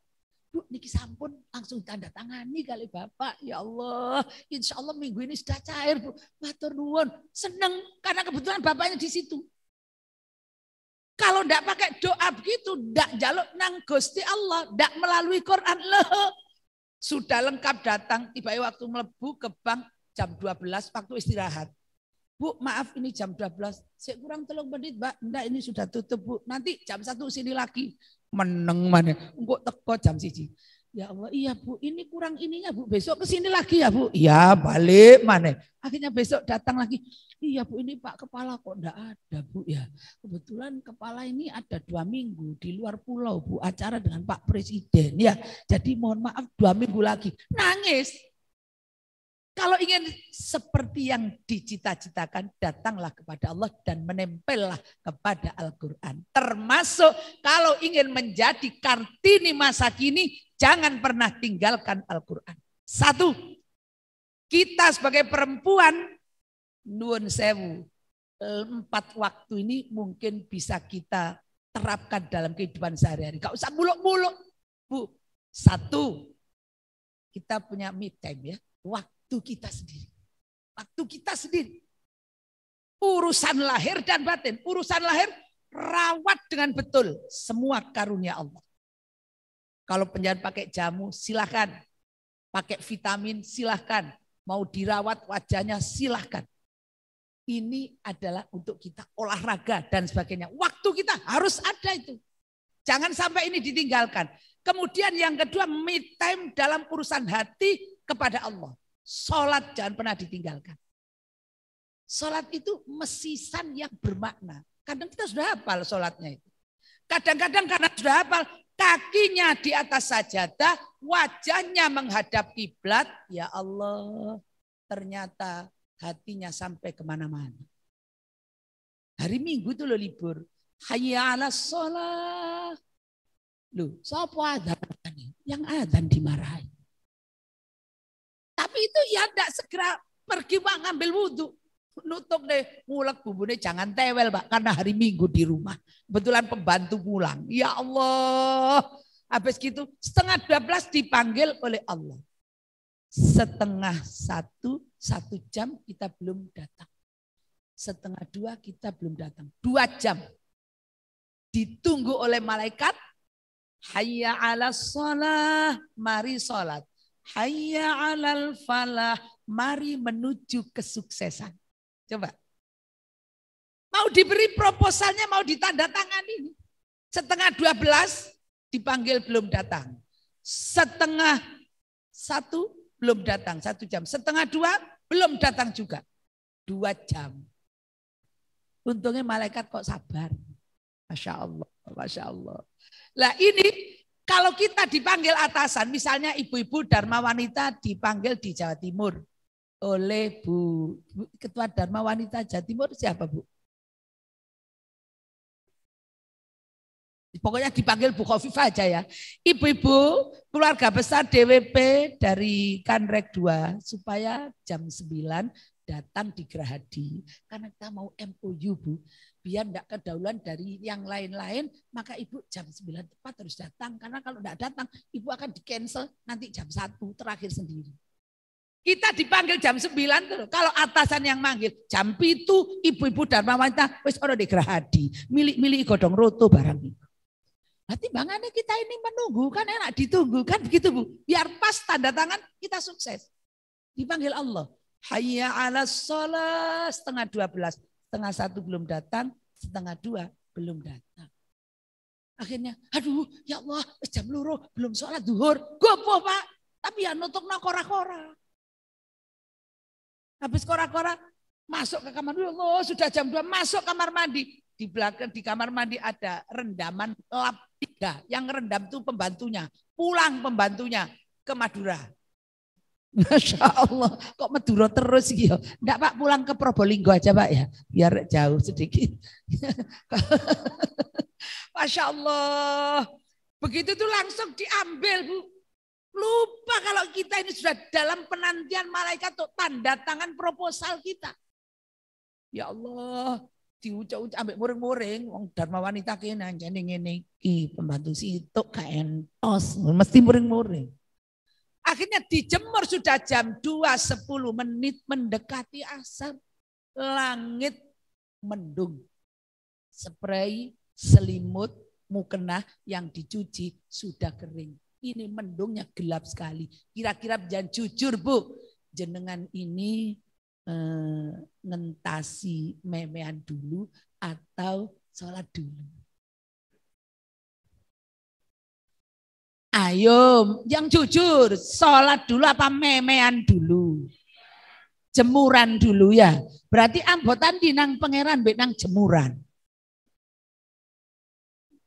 Bu niki sampun langsung tanda tangani kali bapak. Ya Allah, insya Allah minggu ini sudah cair bu. Matur nuwun, seneng karena kebetulan bapaknya di situ. Kalau ndak pakai doa begitu, ndak jaluk nang Gusti Allah, ndak melalui Quran loh sudah lengkap datang, tiba tiba waktu melebu ke bank jam 12 waktu istirahat. Bu, maaf ini jam 12. Saya kurang telung menit, Mbak. Enggak, ini sudah tutup, Bu. Nanti jam satu sini lagi. Meneng mana. enggak teko jam siji. Ya Allah, iya Bu, ini kurang ininya Bu, besok ke sini lagi ya Bu. Iya, balik mana. Akhirnya besok datang lagi. Iya Bu, ini Pak Kepala kok enggak ada Bu ya. Kebetulan Kepala ini ada dua minggu di luar pulau Bu, acara dengan Pak Presiden ya. Jadi mohon maaf dua minggu lagi. Nangis. Kalau ingin seperti yang dicita-citakan, datanglah kepada Allah dan menempellah kepada Al-Quran. Termasuk kalau ingin menjadi kartini masa kini, Jangan pernah tinggalkan Al-Quran. Satu, kita sebagai perempuan, nuun sewu, empat waktu ini mungkin bisa kita terapkan dalam kehidupan sehari-hari. Gak usah muluk-muluk. Bu, satu, kita punya me time ya. Waktu kita sendiri. Waktu kita sendiri. Urusan lahir dan batin. Urusan lahir rawat dengan betul semua karunia Allah. Kalau penjahat pakai jamu, silahkan. Pakai vitamin, silahkan. Mau dirawat wajahnya, silahkan. Ini adalah untuk kita olahraga dan sebagainya. Waktu kita harus ada itu. Jangan sampai ini ditinggalkan. Kemudian yang kedua, me time dalam urusan hati kepada Allah. Sholat jangan pernah ditinggalkan. Sholat itu mesisan yang bermakna. Kadang kita sudah hafal sholatnya itu. Kadang-kadang karena sudah hafal, kakinya di atas sajadah, wajahnya menghadap kiblat. Ya Allah, ternyata hatinya sampai kemana-mana. Hari Minggu tuh lo libur. Hayya ala sholat. Loh, siapa adhan? Yang adhan dimarahi. Tapi itu ya tidak segera pergi ngambil wudhu. Nutup deh, ngulek bumbune jangan tewel Pak. Karena hari Minggu di rumah. Kebetulan pembantu pulang. Ya Allah. Habis gitu setengah dua belas dipanggil oleh Allah. Setengah satu, satu jam kita belum datang. Setengah dua kita belum datang. Dua jam. Ditunggu oleh malaikat. Hayya ala sholah, mari sholat. Hayya alal falah, mari menuju kesuksesan. Coba. Mau diberi proposalnya, mau ditanda tangan ini. Setengah belas dipanggil belum datang. Setengah satu belum datang, satu jam. Setengah dua belum datang juga. Dua jam. Untungnya malaikat kok sabar. Masya Allah, Masya Allah. Lah ini kalau kita dipanggil atasan, misalnya ibu-ibu Dharma Wanita dipanggil di Jawa Timur oleh Bu, Bu Ketua Dharma Wanita Jatimur siapa Bu? Pokoknya dipanggil Bu Kofifa aja ya. Ibu-ibu keluarga besar DWP dari Kanrek 2 supaya jam 9 datang di Gerahadi. Karena kita mau MOU Bu. Biar enggak kedaulan dari yang lain-lain maka Ibu jam 9 tepat harus datang. Karena kalau enggak datang Ibu akan di cancel nanti jam 1 terakhir sendiri. Kita dipanggil jam 9 tuh. Kalau atasan yang manggil jam itu ibu-ibu dan wanita wis ora digrahadi, milik-milik godong roto barang itu. Berarti bangannya kita ini menunggu kan enak ditunggu kan begitu Bu. Biar pas tanda tangan kita sukses. Dipanggil Allah. Hayya ala sholat setengah dua belas. Setengah satu belum datang, setengah dua belum datang. Akhirnya, aduh ya Allah jam luruh belum sholat duhur. Gopo Pak. Tapi ya nutuk nakora-kora. Habis kora-kora masuk ke kamar dulu. Oh, sudah jam 2 masuk kamar mandi. Di belakang di kamar mandi ada rendaman lap tiga. Yang rendam itu pembantunya. Pulang pembantunya ke Madura. Masya Allah, kok Madura terus gitu. Enggak ya? Pak, pulang ke Probolinggo aja Pak ya. Biar jauh sedikit. Masya Allah. Begitu tuh langsung diambil Bu. Lupa kalau kita ini sudah dalam penantian malaikat untuk tanda tangan proposal kita. Ya Allah, diucap-ucap ambek muring-muring wong dharma wanita kene anjene ngene iki pembantu situk gak entos, mesti muring-muring. Akhirnya dijemur sudah jam 2.10 menit mendekati asar. Langit mendung. Spray, selimut, mukena yang dicuci sudah kering. Ini mendungnya gelap sekali. Kira-kira jangan jujur Bu, jenengan ini eh, ngentasi memean dulu atau sholat dulu. Ayo, yang jujur, sholat dulu apa memean dulu? Jemuran dulu ya. Berarti ambotan dinang pangeran, benang jemuran.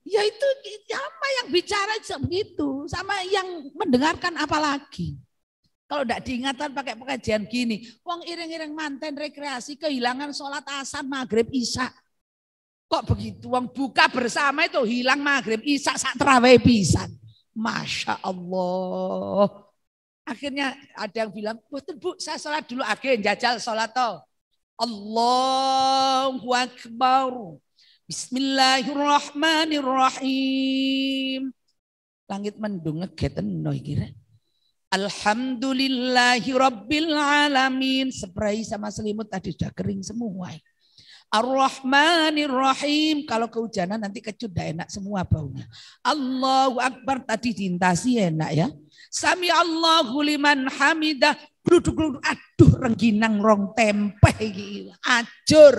Ya itu sama yang bicara begitu, sama yang mendengarkan apalagi. Kalau tidak diingatkan pakai pengajian gini, uang iring-iring manten rekreasi kehilangan sholat asar maghrib isya. Kok begitu? uang buka bersama itu hilang maghrib isya saat terawih pisan. Masya Allah. Akhirnya ada yang bilang, betul bu, saya sholat dulu akhirnya jajal sholat toh. Allahu Akbar. Bismillahirrahmanirrahim. Langit mendung ngegeten no iki rek. rabbil alamin. Spray sama selimut tadi sudah kering semua. Ar-Rahmanir-Rahim. Kalau kehujanan nanti kecut dah enak semua baunya. Allahu Akbar tadi dintasi enak ya. Sami Allahu liman hamidah. Gluduk-gluduk. Aduh rengginang rong tempe. Ajur.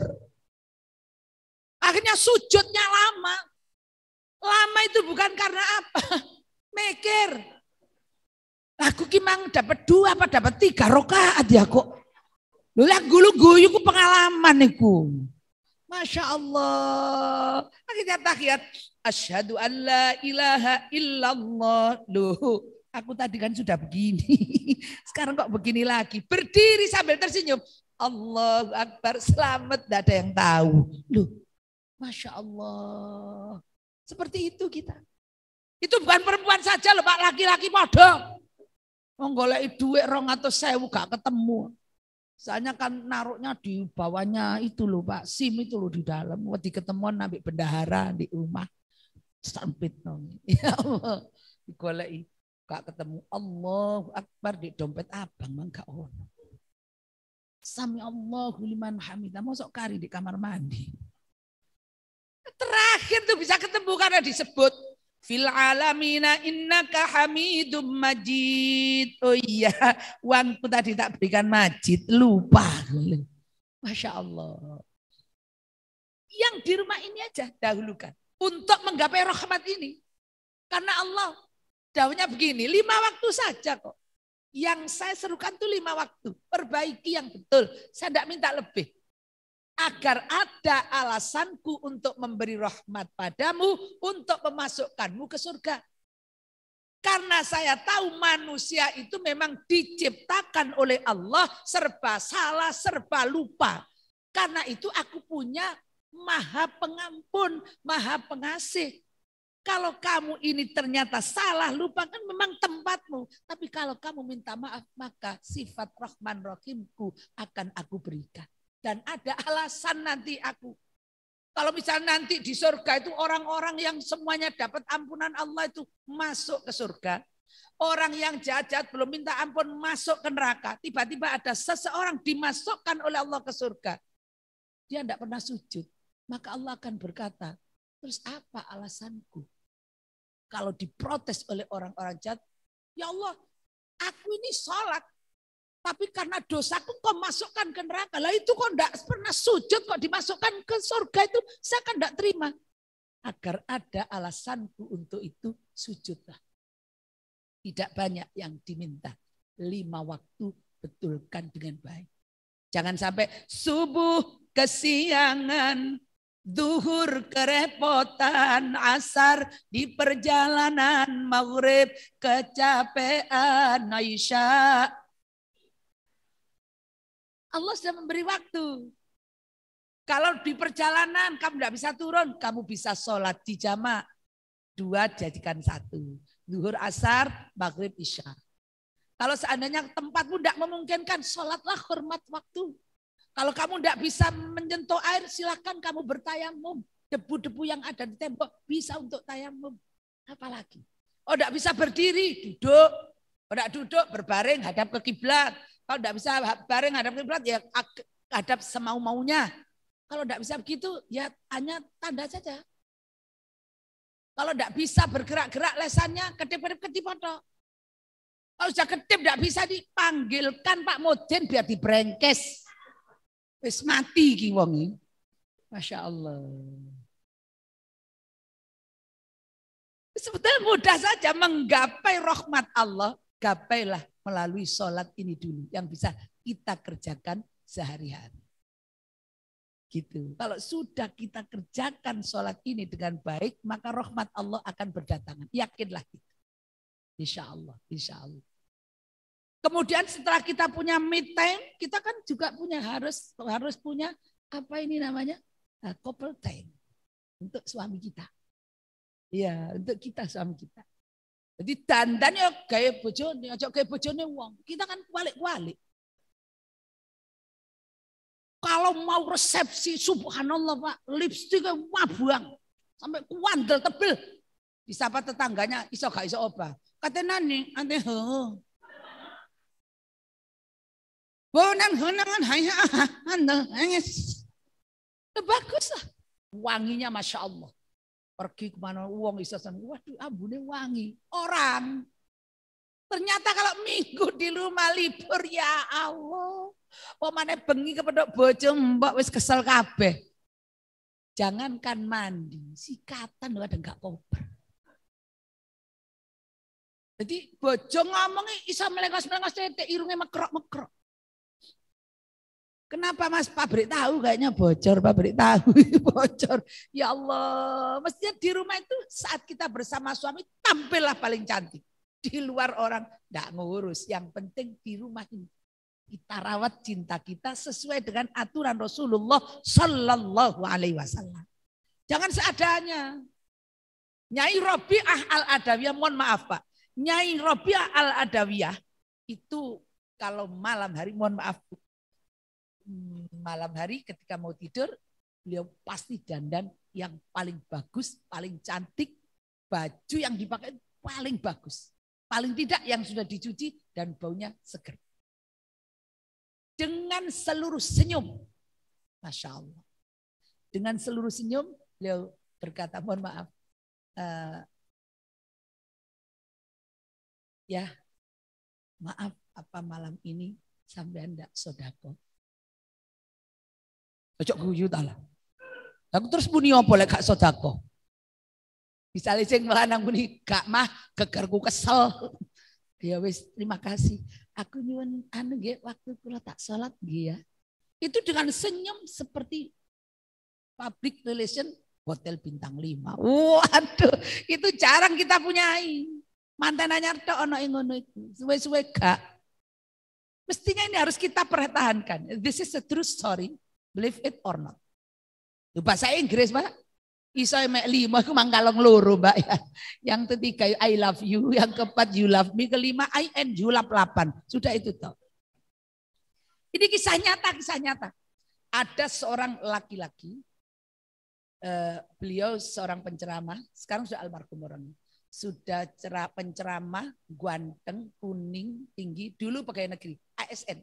Akhirnya sujudnya lama. Lama itu bukan karena apa? Mikir. Aku kimang dapat dua apa dapat tiga rokaat ya kok. Lu gulu guyu ku pengalaman niku. Masya Allah. Akhirnya tahiyat. Asyhadu an la ilaha illallah. Loh, aku tadi kan sudah begini. Sekarang kok begini lagi. Berdiri sambil tersenyum. Allah Akbar, selamat. Tidak ada yang tahu. Loh, Masya Allah. Seperti itu kita. Itu bukan perempuan saja loh Pak, laki-laki podong. Menggolek duit rong atau sewu gak ketemu. Soalnya kan naruhnya di bawahnya itu loh Pak, SIM itu loh di dalam. Di ketemuan nabi bendahara di rumah. Stampit nong. Ya Allah. Gak ketemu. Allah Akbar di dompet abang Mangka gak ono. Sami Allahu liman hamidah. Masuk kari di kamar mandi. Terakhir tuh bisa ketemu karena disebut fil alamina innaka hamidum majid. Oh iya, uangku tadi tak berikan majid, lupa. Masya Allah. Yang di rumah ini aja dahulukan untuk menggapai rahmat ini. Karena Allah daunnya begini, lima waktu saja kok. Yang saya serukan tuh lima waktu. Perbaiki yang betul. Saya tidak minta lebih agar ada alasanku untuk memberi rahmat padamu untuk memasukkanmu ke surga. Karena saya tahu manusia itu memang diciptakan oleh Allah serba salah, serba lupa. Karena itu aku punya maha pengampun, maha pengasih. Kalau kamu ini ternyata salah, lupa kan memang tempatmu. Tapi kalau kamu minta maaf, maka sifat Rahman Rahimku akan aku berikan. Dan ada alasan nanti aku. Kalau misalnya nanti di surga itu orang-orang yang semuanya dapat ampunan Allah itu masuk ke surga. Orang yang jahat-jahat belum minta ampun masuk ke neraka. Tiba-tiba ada seseorang dimasukkan oleh Allah ke surga. Dia tidak pernah sujud. Maka Allah akan berkata, terus apa alasanku? Kalau diprotes oleh orang-orang jahat, ya Allah, aku ini sholat, tapi karena dosaku kau masukkan ke neraka. Lah itu kok enggak pernah sujud kok dimasukkan ke surga itu saya kan enggak terima. Agar ada alasanku untuk itu sujudlah. Tidak banyak yang diminta. Lima waktu betulkan dengan baik. Jangan sampai subuh kesiangan, duhur kerepotan, asar di perjalanan, maghrib kecapean, Aisyah Allah sudah memberi waktu. Kalau di perjalanan kamu tidak bisa turun, kamu bisa sholat di jamaah. Dua jadikan satu. Duhur asar, maghrib isya. Kalau seandainya tempatmu tidak memungkinkan, sholatlah hormat waktu. Kalau kamu tidak bisa menyentuh air, silakan kamu bertayamum. Debu-debu yang ada di tembok bisa untuk tayamum. Apalagi. Oh tidak bisa berdiri, duduk. Oh tidak duduk, berbaring, hadap ke kiblat. Kalau tidak bisa bareng hadap kiblat ya hadap semau-maunya. Kalau tidak bisa begitu ya hanya tanda saja. Kalau tidak bisa bergerak-gerak lesannya ketip ketip kedip kalau sudah ketip tidak bisa dipanggilkan Pak Mudin biar diberengkes Wis mati ki wongi. Masya Allah. Sebetulnya mudah saja menggapai rahmat Allah Gapailah melalui sholat ini dulu yang bisa kita kerjakan sehari-hari. Gitu. Kalau sudah kita kerjakan sholat ini dengan baik, maka rahmat Allah akan berdatangan. Yakinlah kita. Insya Allah, insya Allah. Kemudian setelah kita punya mid time, kita kan juga punya harus harus punya apa ini namanya eh, couple time untuk suami kita. Ya, untuk kita suami kita. Jadi dandan yo gawe bojone, aja gawe bojone wong. Kita kan kualik-kualik. Kalau mau resepsi, subhanallah Pak, lipstiknya wabuang. Sampai kuandel tebel. Disapa tetangganya, iso gak iso obah. Katanya nani, ante ho. Bonan honangan hanya anda nangis. Bagus lah. Wanginya Masya Allah. Pergi kemana uang isasan. Waduh ini wangi. Orang. Ternyata kalau minggu di rumah libur ya Allah. Pemane bengi pedok bojo mbak wes kesel kabeh. Jangankan mandi, sikatan lu ada enggak koper Jadi bojo ngomongnya isa melengos-melengos tetek irungnya mekrok-mekrok. Kenapa mas pabrik tahu kayaknya bocor, pabrik tahu bocor. Ya Allah, mestinya di rumah itu saat kita bersama suami tampillah paling cantik. Di luar orang tidak ngurus, yang penting di rumah ini. Kita rawat cinta kita sesuai dengan aturan Rasulullah Sallallahu Alaihi Wasallam. Jangan seadanya. Nyai Robiah Al-Adawiyah, mohon maaf Pak. Nyai Robiah Al-Adawiyah itu kalau malam hari, mohon maaf malam hari ketika mau tidur beliau pasti dandan yang paling bagus, paling cantik, baju yang dipakai paling bagus. Paling tidak yang sudah dicuci dan baunya seger. Dengan seluruh senyum. Masya Allah. Dengan seluruh senyum beliau berkata, mohon maaf. Uh, ya, maaf apa malam ini sampai anda sodako cocok guyu ta lah. Aku terus muni apa lek gak sedako? Bisa sing lanang muni gak mah gegerku kesel. Ya wis terima kasih. Aku nyuwun anu nggih waktu kula tak salat nggih ya. Itu dengan senyum seperti public relation hotel bintang 5. Waduh, itu jarang kita punyai. Mantan anyar tok ana ing ngono iku. Suwe-suwe gak. Mestinya ini harus kita pertahankan. This is a true story Believe it or not. Bahasa Inggris, Pak. Iso emek lima, aku mangkalong loro, Mbak. Ya. Yang ketiga, I love you. Yang keempat, you love me. Kelima, I and you love lapan. Sudah itu, toh. Ini kisah nyata, kisah nyata. Ada seorang laki-laki, eh, beliau seorang penceramah, sekarang sudah almarhum orangnya. Sudah cerah penceramah, guanteng, kuning, tinggi, dulu pegawai negeri, ASN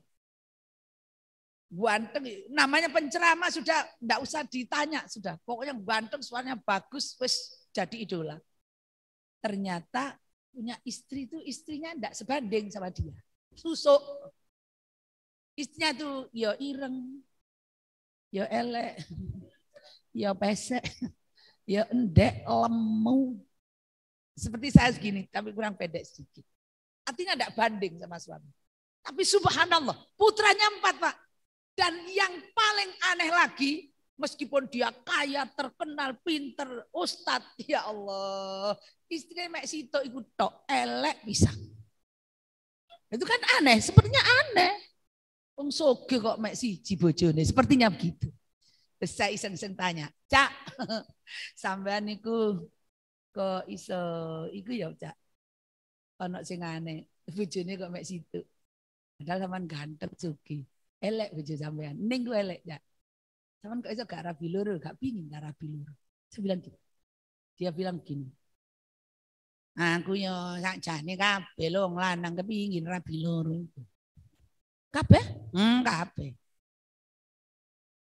ganteng. Namanya penceramah sudah tidak usah ditanya sudah. Pokoknya ganteng, suaranya bagus, wes jadi idola. Ternyata punya istri itu istrinya tidak sebanding sama dia. Susuk. Istrinya tuh yo ya ireng, yo ya elek, yo ya pesek, yo endek, lemu. Seperti saya segini, tapi kurang pendek sedikit. Artinya tidak banding sama suami. Tapi subhanallah, putranya empat pak. Dan yang paling aneh lagi, meskipun dia kaya, terkenal, pinter, ustadz, ya Allah, istrinya mek sito ikut tok, elek bisa. Itu kan aneh, sepertinya aneh. Wong soge kok mek siji bojone, sepertinya begitu. Terus saya iseng-iseng tanya, Cak, sambahan niku kok iso iku ya, Cak. anak sing aneh, bojone kok mek Sito Padahal sama ganteng sugih. Elek bojo sampean. Ning ku elek ya. Cuman kok iso gak rabi loro, gak pingin gak rabi loro. Saya bilang gitu. Dia bilang gini. Aku yo jane kabeh lo lanang kepingin rabi loro itu. Kabeh? Hmm, kabeh.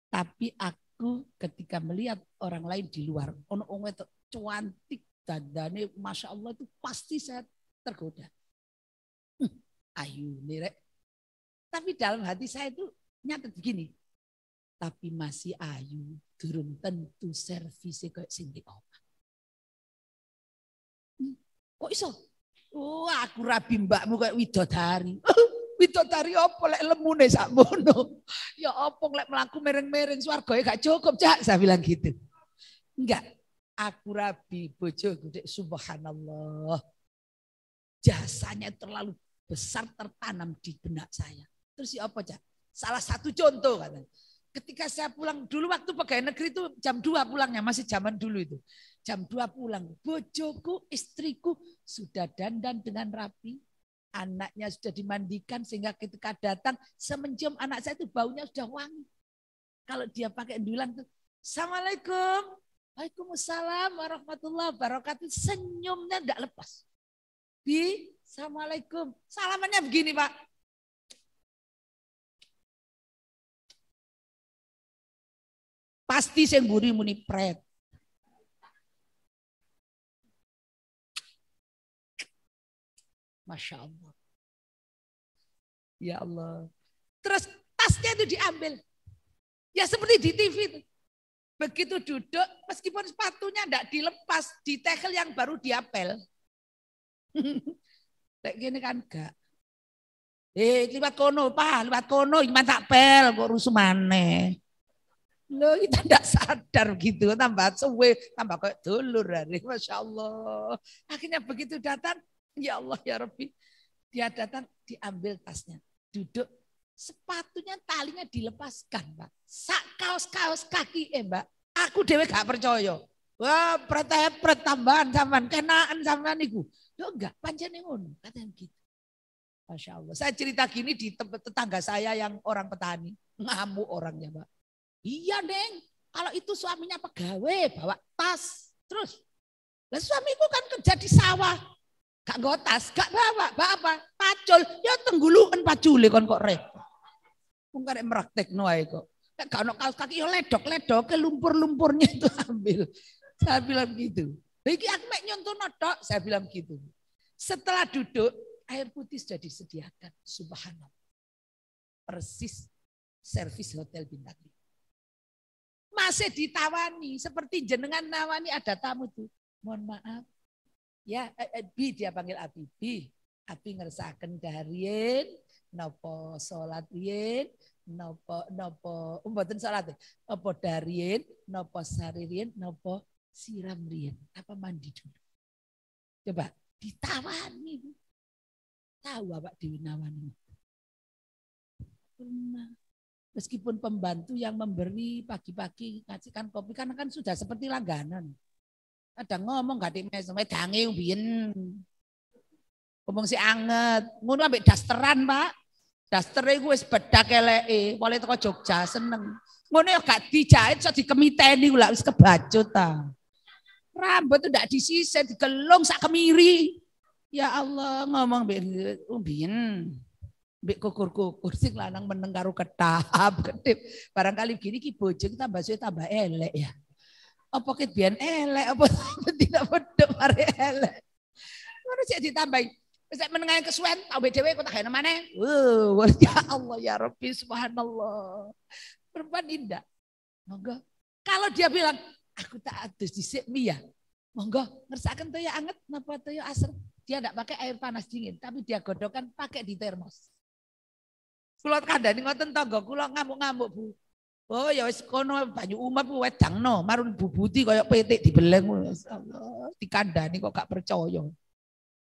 Tapi aku ketika melihat orang lain di luar, ono wong itu cantik dandane masya Allah itu pasti saya tergoda. Hmm, ayu nirek. Tapi dalam hati saya itu nyatet begini. Tapi masih ayu, durung tentu servisnya kayak sing di hmm, kok iso? Oh, aku rabi mbakmu kayak widodari. widodari apa lek lemune sakmono. Ya apa lek mlaku mereng-mereng ya gak cukup, Cak, saya bilang gitu. Enggak. Aku rabi bojoku subhanallah. Jasanya terlalu besar tertanam di benak saya. Terus ya apa, Cak? Salah satu contoh kata Ketika saya pulang dulu waktu pegawai negeri itu jam 2 pulangnya, masih zaman dulu itu. Jam 2 pulang, bojoku, istriku sudah dandan dengan rapi. Anaknya sudah dimandikan sehingga ketika datang, semenjum anak saya itu baunya sudah wangi. Kalau dia pakai dulang tuh, Assalamualaikum. Waalaikumsalam warahmatullahi wabarakatuh. Senyumnya enggak lepas. Bi, Assalamualaikum. Salamannya begini Pak. Pasti saya mburi muni pret. Masya Allah. Ya Allah. Terus tasnya itu diambil. Ya seperti di TV itu. Begitu duduk, meskipun sepatunya tidak dilepas, di tegel yang baru diapel. Kayak gini kan enggak. Eh, lewat kono, Pak, lewat kono, gimana tak pel, kok rusuh maneh. Loh, kita tidak sadar gitu. Tambah suwe, tambah kayak dulur hari. Masya Allah. Akhirnya begitu datang, ya Allah ya Rabbi. Dia datang, diambil tasnya. Duduk, sepatunya talinya dilepaskan, Pak. Sak kaos-kaos kaki, eh, Mbak. Aku dewe gak percaya. Wah, pertanyaan pertambahan zaman kenaan zaman itu lo enggak, pancene ngono, katanya gitu. Masya Allah. Saya cerita gini di tetangga saya yang orang petani. Ngamuk orangnya, Pak. Iya, Neng. Kalau itu suaminya pegawai, bawa tas. Terus, lah suamiku kan kerja di sawah. Gak nggo tas, gak bawa, bawa apa? Pacul. Ya tenggulukan pacule kon kok repot. Wong karek meraktekno ae kok. gak kaos kaki yo ya ledok-ledok ke lumpur-lumpurnya itu ambil. Saya bilang gitu. Bagi aku mek nyontoh nodok, saya bilang gitu. Setelah duduk, air putih sudah disediakan. Subhanallah. Persis servis hotel bintang masih ditawani seperti jenengan nawani ada tamu tuh. Mohon maaf. Ya, eh, eh, Bi dia panggil Abi. Bi, Abi ngerasakan darien nopo sholat rien nopo nopo oh, mboten salat. Ya? nopo darien nopo saririen nopo siram rien. Apa mandi dulu. Coba ditawani. Tahu apa diwinawani nawani? Pernah meskipun pembantu yang memberi pagi-pagi kasihkan kopi karena kan sudah seperti langganan. Ada ngomong gak dimes sampai dange ubin, Ngomong si anget, ngono ambek dasteran, Pak. dasteri gue sebeda kele, boleh toko kok Jogja seneng. Ngono ya gak dijahit sok dikemiteni lha wis kebacut ta. Rambut tuh gak disisir, digelung sak kemiri. Ya Allah ngomong ubin. Mbak kukur-kukur sing lanang meneng karo ketap, ketip. Barangkali gini ki bojo tambah suwe tambah elek ya. Apa ki biyen elek apa tidak pedek mari elek. Ngono sik ditambahi. Wis menengae kesuwen tau mbek dhewe kok tak gawe meneh. Wow, ya Allah ya Rabbi subhanallah. Perempuan indah. Monggo. Kalau dia bilang aku tak adus dhisik mi ya. Monggo ngersakan toyo anget napa toyo asem dia tidak pakai air panas dingin, tapi dia godokan pakai di termos. Kula kandhani ngoten tangga kula ngamuk-ngamuk Bu. Oh ya wis kono banyu umat ku wedangno marun bubuti kaya petik dibeleng Allah dikandani kok gak percaya.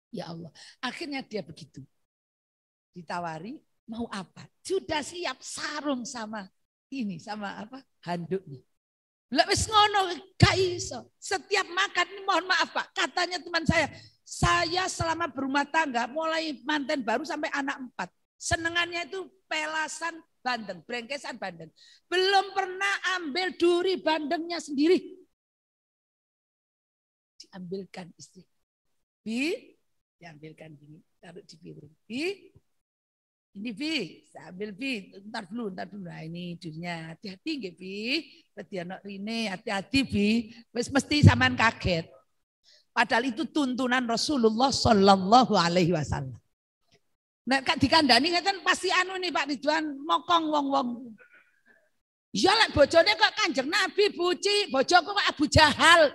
Ya Allah. Akhirnya dia begitu. Ditawari mau apa? Sudah siap sarung sama ini sama apa? handuknya. Lah wis ngono gak iso. Setiap makan mohon maaf Pak, katanya teman saya, saya selama berumah tangga mulai manten baru sampai anak empat Senengannya itu pelasan bandeng, brengkesan bandeng. Belum pernah ambil duri bandengnya sendiri. Diambilkan istri. Bi, diambilkan ini, taruh di piring. Bi, ini Bi, saya ambil Bi, ntar dulu, ntar dulu. Nah ini durinya, hati-hati gak Bi. anak Rine, hati-hati Bi. Mes mesti saman kaget. Padahal itu tuntunan Rasulullah Sallallahu Alaihi Wasallam. Nek kak dikandani ngeten pasti anu nih Pak Ridwan mokong wong-wong. Ya lek bojone kok Kanjeng Nabi buci, bojoku kok Abu Jahal.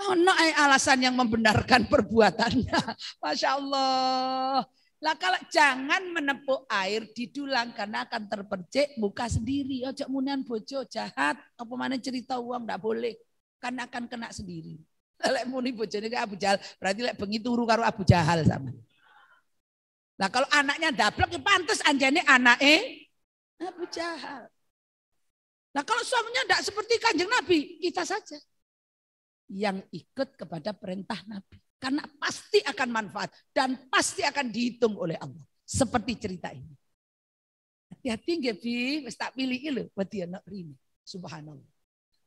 oh, no, alasan yang membenarkan perbuatannya. Masya Allah. Lah kalau jangan menepuk air di dulang karena akan terpercik muka sendiri. Ojo munian bojo jahat apa mana cerita uang ndak boleh karena akan kena sendiri. Lek muni bojone ke Abu Jahal, berarti lek bengi turu karo Abu Jahal sama. Nah kalau anaknya daplek ya pantas anjane eh Abu Jahal. Nah kalau suaminya tidak seperti kanjeng Nabi, kita saja yang ikut kepada perintah Nabi. Karena pasti akan manfaat dan pasti akan dihitung oleh Allah. Seperti cerita ini. Hati-hati nggih, Bi, wis tak pilih lho wedi anak rene. Subhanallah.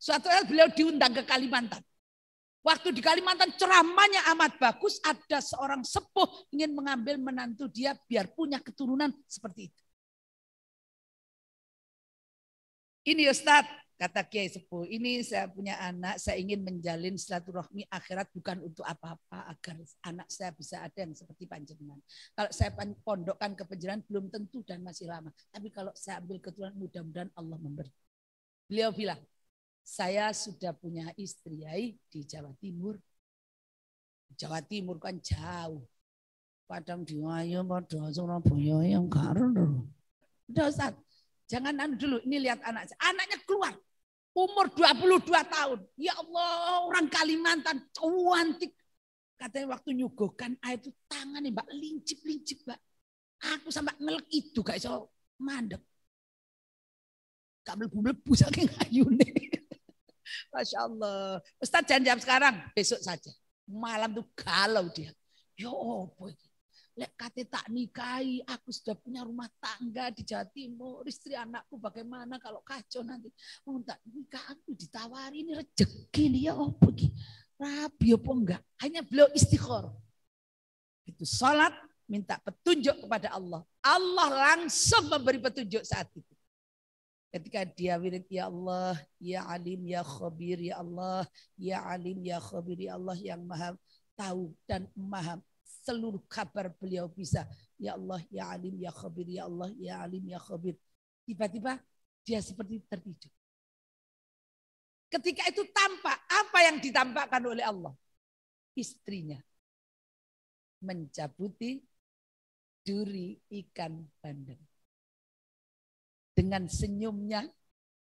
Suatu hari beliau diundang ke Kalimantan. Waktu di Kalimantan ceramahnya amat bagus, ada seorang sepuh ingin mengambil menantu dia biar punya keturunan seperti itu. Ini Ustaz, kata Kiai Sepuh, ini saya punya anak, saya ingin menjalin silaturahmi akhirat bukan untuk apa-apa agar anak saya bisa ada yang seperti panjenengan. Kalau saya pondokkan ke penjenengan belum tentu dan masih lama. Tapi kalau saya ambil keturunan mudah-mudahan Allah memberi. Beliau bilang, saya sudah punya istri ya, di Jawa Timur. Jawa Timur kan jauh. Padang Wayo, Padang Surabaya yang karun. dulu. Udah Ustaz, jangan anu dulu, ini lihat anak saya. Anaknya keluar, umur 22 tahun. Ya Allah, orang Kalimantan, cantik. Katanya waktu nyugokan air itu tangannya mbak lincip-lincip mbak. Aku sampai ngelek itu gak bisa mandek. Gak melebu-melebu saking nih. Masya Allah. Ustaz jangan jam sekarang, besok saja. Malam tuh galau dia. Yo ya apa iki? Lek kate tak nikahi, aku sudah punya rumah tangga di Jawa Timur, istri anakku bagaimana kalau kacau nanti. Mau tak nikah aku ditawari ini rezeki nih ya opo iki? Rabi opo enggak? Hanya beliau istighor. Itu sholat, minta petunjuk kepada Allah. Allah langsung memberi petunjuk saat itu. Ketika dia wirid ya Allah, ya alim, ya khabir, ya Allah, ya alim, ya khabir, ya Allah yang maha tahu dan maha seluruh kabar beliau bisa. Ya Allah, ya alim, ya khabir, ya Allah, ya alim, ya khabir. Tiba-tiba dia seperti tertidur. Ketika itu tampak, apa yang ditampakkan oleh Allah? Istrinya mencabuti duri ikan bandeng. Dengan senyumnya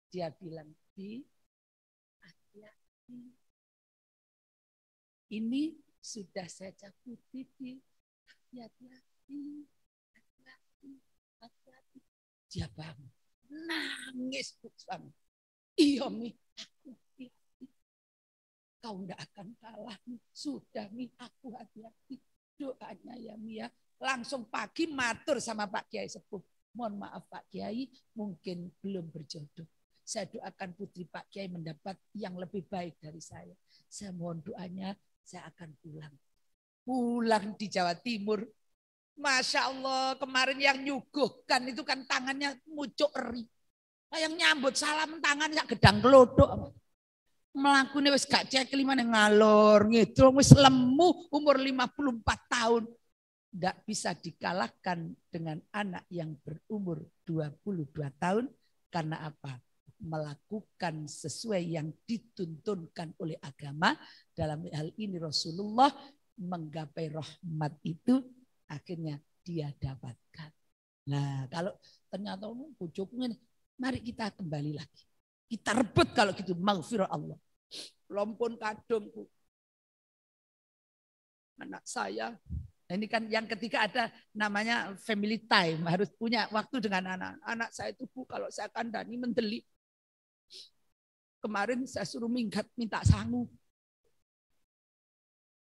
dia bilang, di hati-hati. Ini sudah saya cakuti, di Hati-hati, hati-hati, hati-hati. Dia bangun, nangis bukan suami. Iya, Mi, aku hati-hati. Kau tidak akan kalah, Mi. Sudah, Mi, aku hati-hati. Doanya ya, Mi, ya. Langsung pagi matur sama Pak Kiai Sepuh Mohon maaf Pak Kiai, mungkin belum berjodoh. Saya doakan putri Pak Kiai mendapat yang lebih baik dari saya. Saya mohon doanya, saya akan pulang. Pulang di Jawa Timur. Masya Allah, kemarin yang nyuguhkan itu kan tangannya mucuk eri. Yang nyambut salam tangan sak gedang kelodok Melakunya wis gak cek lima ngalor ngidul wis lemu umur 54 tahun tidak bisa dikalahkan dengan anak yang berumur 22 tahun karena apa? Melakukan sesuai yang dituntunkan oleh agama. Dalam hal ini Rasulullah menggapai rahmat itu akhirnya dia dapatkan. Nah kalau ternyata bujuku ini, mari kita kembali lagi. Kita rebut kalau gitu maghfirah Allah. Lompon kadungku. Anak saya Nah, ini kan yang ketiga ada namanya family time. Harus punya waktu dengan anak. Anak saya itu bu kalau saya kandani mendeli. Kemarin saya suruh minggat minta sangu.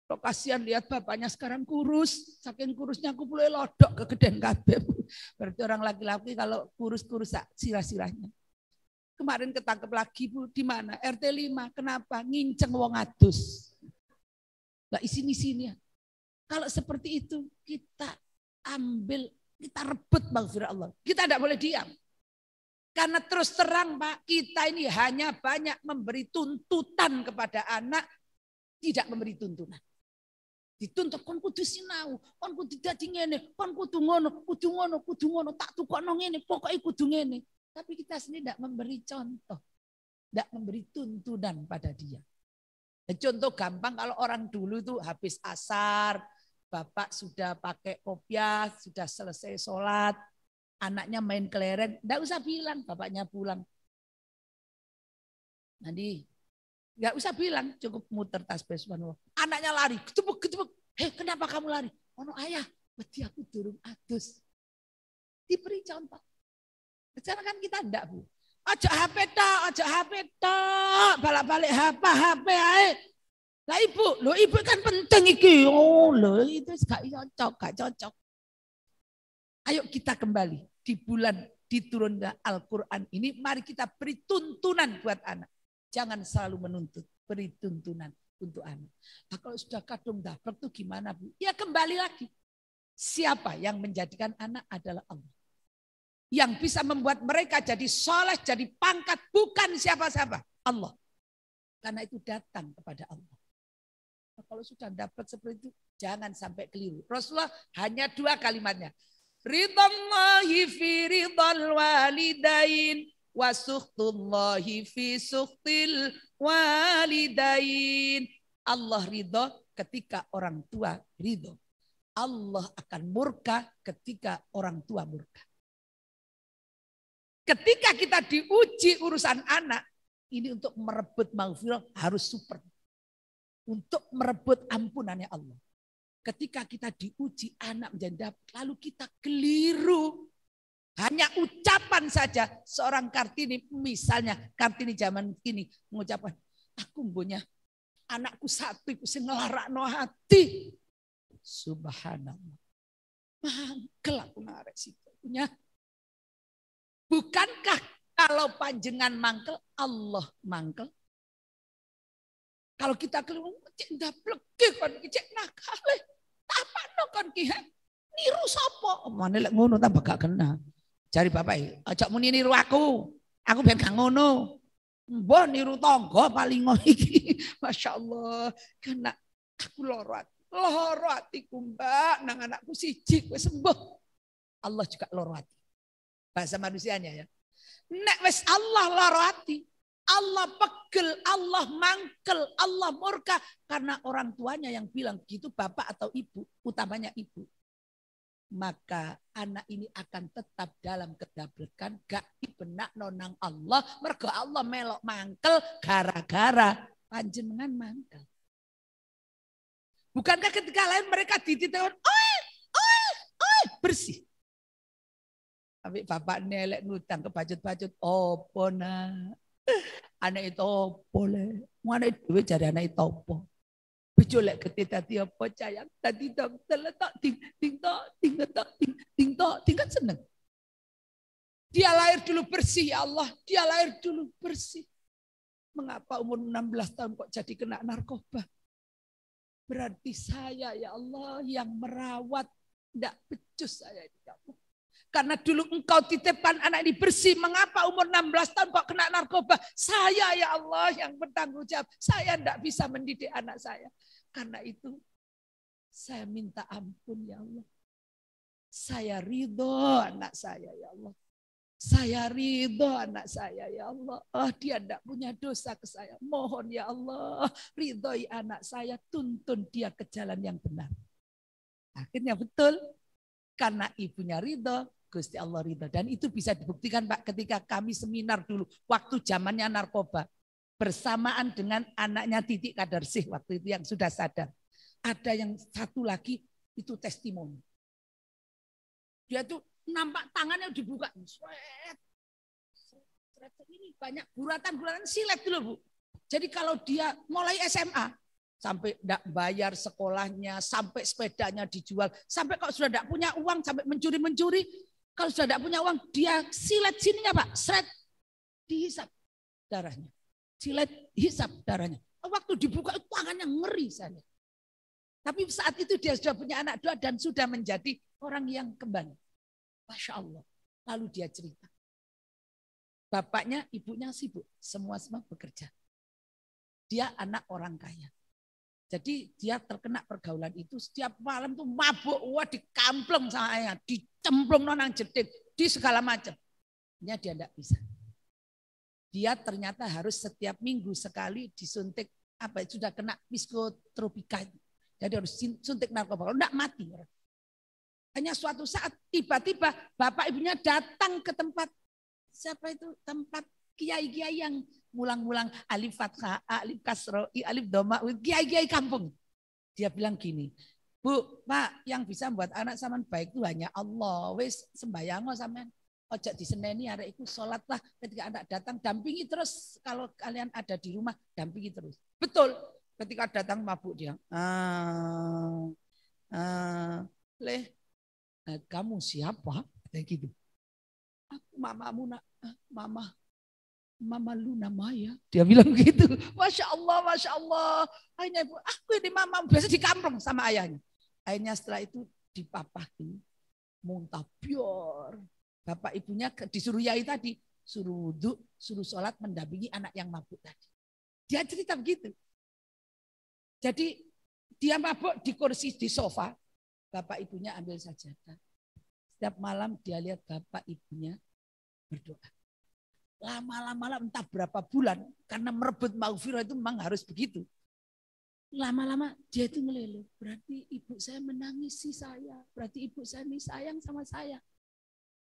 Lo kasihan lihat bapaknya sekarang kurus, saking kurusnya aku boleh lodok kegedean kabeh. Berarti orang laki-laki kalau kurus-kurus sirah-sirahnya. Kemarin ketangkep lagi Bu, di mana? RT 5. Kenapa? Nginceng wong adus. Lah isini sini kalau seperti itu kita ambil, kita rebut maghfirah Allah. Kita tidak boleh diam. Karena terus terang Pak, kita ini hanya banyak memberi tuntutan kepada anak, tidak memberi tuntunan. Dituntut kon kudu sinau, kon kudu dadi ngene, kon kudu ngono, kudu ngono, kudu ngono, tak tukokno ngene, pokoke kudu ngene. Tapi kita sendiri tidak memberi contoh, tidak memberi tuntunan pada dia. Contoh gampang kalau orang dulu itu habis asar, bapak sudah pakai kopiah, sudah selesai sholat, anaknya main kelereng, enggak usah bilang bapaknya pulang. Nanti enggak usah bilang, cukup muter tasbih subhanallah. Anaknya lari, ketubuk, ketubuk. Hei, kenapa kamu lari? Ono ayah, beti aku turun adus. Diberi contoh. Bicara kan kita enggak, Bu. Ajak HP tak, ajak HP tak, balik-balik HP, HP ae. Lah ibu, lo ibu kan penting iki. Oh, lo itu gak cocok, gak cocok. Ayo kita kembali di bulan diturunnya Al-Quran ini, mari kita beri tuntunan buat anak. Jangan selalu menuntut, beri tuntunan untuk anak. Nah, kalau sudah kadung dapet tuh gimana bu? Ya kembali lagi. Siapa yang menjadikan anak adalah Allah. Yang bisa membuat mereka jadi soleh, jadi pangkat, bukan siapa-siapa. Allah. Karena itu datang kepada Allah. Kalau sudah dapat seperti itu, jangan sampai keliru. Rasulullah hanya dua kalimatnya. Ridallahi fi ridhal walidain wa suhtullahi fi suhtil walidain. Allah ridho ketika orang tua ridho. Allah akan murka ketika orang tua murka. Ketika kita diuji urusan anak, ini untuk merebut maghfirah harus super untuk merebut ampunannya Allah. Ketika kita diuji anak janda, lalu kita keliru. Hanya ucapan saja seorang Kartini, misalnya Kartini zaman kini mengucapkan, aku punya anakku satu, aku no hati. Subhanallah. Mangkel aku narek punya. Bukankah kalau panjengan mangkel, Allah mangkel? Kalau kita keluar, cek daplek, ki kon iki cek nakale. Tapakno kon ki ha? Niru sopo. Mana lek ngono tambah gak kena. Cari bapak, ajak muni niru aku. Aku ben gak ngono. Mbah niru tangga paling iki. Masya Allah. Kena aku loro ati. Loro mbak. Nang anakku siji kowe sembuh. Allah juga loro ati. Bahasa manusianya ya. Nek wis Allah loro ati. Allah pegel, Allah mangkel, Allah murka. Karena orang tuanya yang bilang gitu bapak atau ibu, utamanya ibu. Maka anak ini akan tetap dalam kedabrekan, gak dibenak nonang Allah. Mergo Allah melok mangkel gara-gara panjenengan mangkel. Bukankah ketika lain mereka dititipkan, oi, oi, oi, bersih. Tapi bapak nelek ngutang ke bajut-bajut, opo nak anak itu apa le? mana itu cari anak itu apa? Bejo ketika gede tadi apa cayang tadi tak terletak ting ting tak ting tak ting ting tak ting kan seneng. Dia lahir dulu bersih ya Allah, dia lahir dulu bersih. Mengapa umur 16 tahun kok jadi kena narkoba? Berarti saya ya Allah yang merawat, tidak becus saya ya Allah. Karena dulu engkau titipkan anak ini bersih. Mengapa umur 16 tahun kok kena narkoba? Saya ya Allah yang bertanggung jawab. Saya tidak bisa mendidik anak saya. Karena itu saya minta ampun ya Allah. Saya ridho anak saya ya Allah. Saya ridho anak saya ya Allah. Oh, dia tidak punya dosa ke saya. Mohon ya Allah. Ridhoi anak saya. Tuntun dia ke jalan yang benar. Akhirnya betul. Karena ibunya ridho, Gusti Allah ridho. Dan itu bisa dibuktikan Pak ketika kami seminar dulu waktu zamannya narkoba bersamaan dengan anaknya Titik sih waktu itu yang sudah sadar. Ada yang satu lagi itu testimoni. Dia tuh nampak tangannya dibuka. Ini banyak guratan-guratan silet dulu Bu. Jadi kalau dia mulai SMA, sampai tidak bayar sekolahnya, sampai sepedanya dijual, sampai kalau sudah tidak punya uang, sampai mencuri-mencuri, kalau sudah tidak punya uang, dia silet sininya Pak, seret, dihisap darahnya. Silet hisap darahnya. Waktu dibuka tangannya ngeri saya. Tapi saat itu dia sudah punya anak dua dan sudah menjadi orang yang kembali. Masya Allah. Lalu dia cerita. Bapaknya, ibunya sibuk. Semua-semua bekerja. Dia anak orang kaya. Jadi dia terkena pergaulan itu setiap malam tuh mabuk, wah dikampleng sama ayah, dicemplung nonang jeding, di segala macam. Ini dia tidak bisa. Dia ternyata harus setiap minggu sekali disuntik apa sudah kena psikotropika. Jadi harus suntik narkoba, kalau tidak mati. Hanya suatu saat tiba-tiba bapak ibunya datang ke tempat siapa itu tempat kiai-kiai yang mulang-mulang alif fathah, alif kasro, i alif doma, kiai-kiai kampung. Dia bilang gini, Bu, Pak, yang bisa buat anak saman baik itu hanya Allah. Wis sembayang di Ojo ini hari itu sholatlah ketika anak datang dampingi terus kalau kalian ada di rumah dampingi terus. Betul. Ketika datang mabuk dia. Ah, ah, leh, nah, kamu siapa? Kayak gitu. Aku mamamu nak, ah, mama, Mama Luna Maya. Dia bilang gitu. Masya Allah, Masya Allah. Akhirnya ibu, aku ini mama. Biasa di kampung sama ayahnya. Akhirnya setelah itu dipapahi. Muntah pior. Bapak ibunya disuruh yai tadi. Suruh wudhu, suruh sholat mendampingi anak yang mabuk tadi. Dia cerita begitu. Jadi dia mabuk di kursi, di sofa. Bapak ibunya ambil sajadah. Setiap malam dia lihat bapak ibunya berdoa. Lama-lama entah berapa bulan karena merebut maufiro itu memang harus begitu. Lama-lama dia itu meleleh Berarti ibu saya menangisi saya. Berarti ibu saya ini sayang sama saya.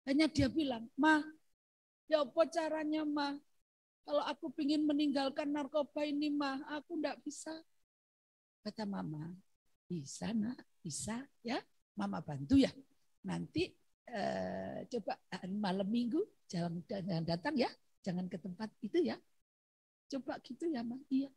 Hanya dia bilang, Ma, ya apa caranya Ma? Kalau aku ingin meninggalkan narkoba ini Ma, aku ndak bisa. Kata Mama, bisa nak, bisa ya. Mama bantu ya. Nanti eh, coba ah, malam minggu jangan, jangan datang ya, jangan ke tempat itu ya. Coba gitu ya, Mang. Iya.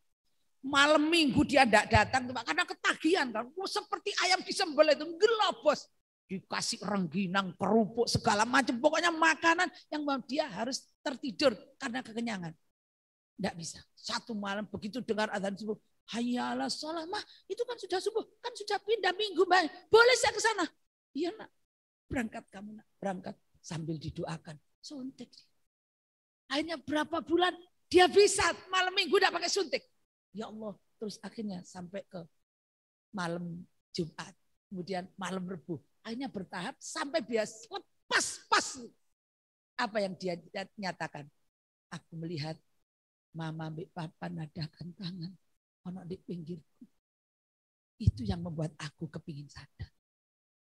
Malam minggu dia tidak datang karena ketagihan kan. Oh, seperti ayam disembelih itu gelobos dikasih rengginang, kerupuk segala macam, pokoknya makanan yang dia harus tertidur karena kekenyangan. Tidak bisa. Satu malam begitu dengar azan subuh, hayalah sholat mah, itu kan sudah subuh, kan sudah pindah minggu, bang boleh saya ke sana? Iya nak, berangkat kamu nak berangkat sambil didoakan suntik akhirnya berapa bulan dia bisa malam minggu tidak pakai suntik ya Allah terus akhirnya sampai ke malam Jumat kemudian malam Rebu akhirnya bertahap sampai bias lepas pas apa yang dia nyatakan aku melihat mama bapak papa nadakan tangan konon di pinggirku itu yang membuat aku kepingin sadar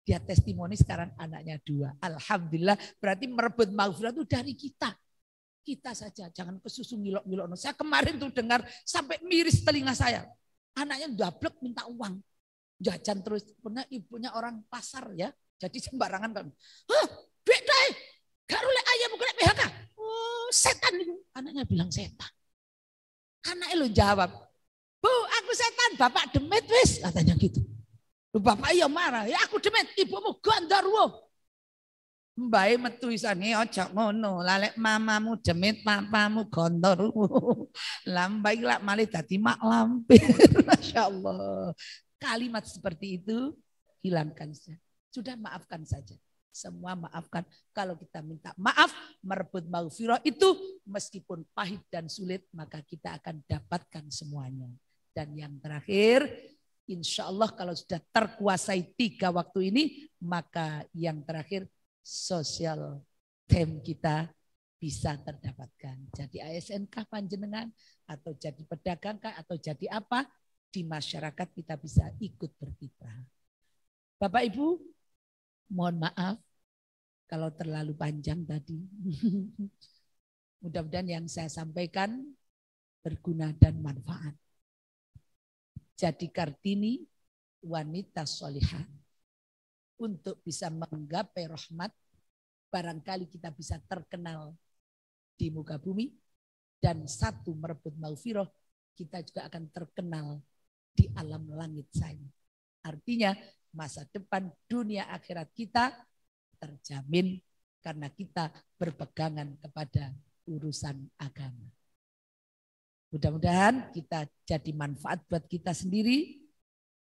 dia testimoni sekarang anaknya dua. Alhamdulillah berarti merebut maghfirah itu dari kita. Kita saja, jangan kesusu ngilok-ngilok. Nah, saya kemarin tuh dengar sampai miris telinga saya. Anaknya dablek minta uang. Jajan terus, punya ibunya orang pasar ya. Jadi sembarangan kan. Hah, duit deh. Gak ayam ayah bukan PHK. Oh, setan itu. Anaknya bilang setan. Anaknya lo jawab. Bu, aku setan, bapak demit wis. Katanya gitu. Bapak iya marah, ya aku demet, ibumu gandarwo. Mbae metu isane aja ngono. Lalek mamamu demit, papamu gandarwo. Lah mbae lak malih dadi mak lampir. Masya Allah. Kalimat seperti itu hilangkan saja. Sudah maafkan saja. Semua maafkan. Kalau kita minta maaf, merebut maghfirah itu meskipun pahit dan sulit, maka kita akan dapatkan semuanya. Dan yang terakhir, Insya Allah kalau sudah terkuasai tiga waktu ini, maka yang terakhir sosial time kita bisa terdapatkan. Jadi ASN kah panjenengan, atau jadi pedagang kah, atau jadi apa, di masyarakat kita bisa ikut berkiprah. Bapak Ibu, mohon maaf kalau terlalu panjang tadi. Mudah-mudahan yang saya sampaikan berguna dan manfaat. Jadi Kartini wanita solihah untuk bisa menggapai rahmat barangkali kita bisa terkenal di muka bumi dan satu merebut maufiroh kita juga akan terkenal di alam langit sana. Artinya masa depan dunia akhirat kita terjamin karena kita berpegangan kepada urusan agama. Mudah-mudahan kita jadi manfaat buat kita sendiri,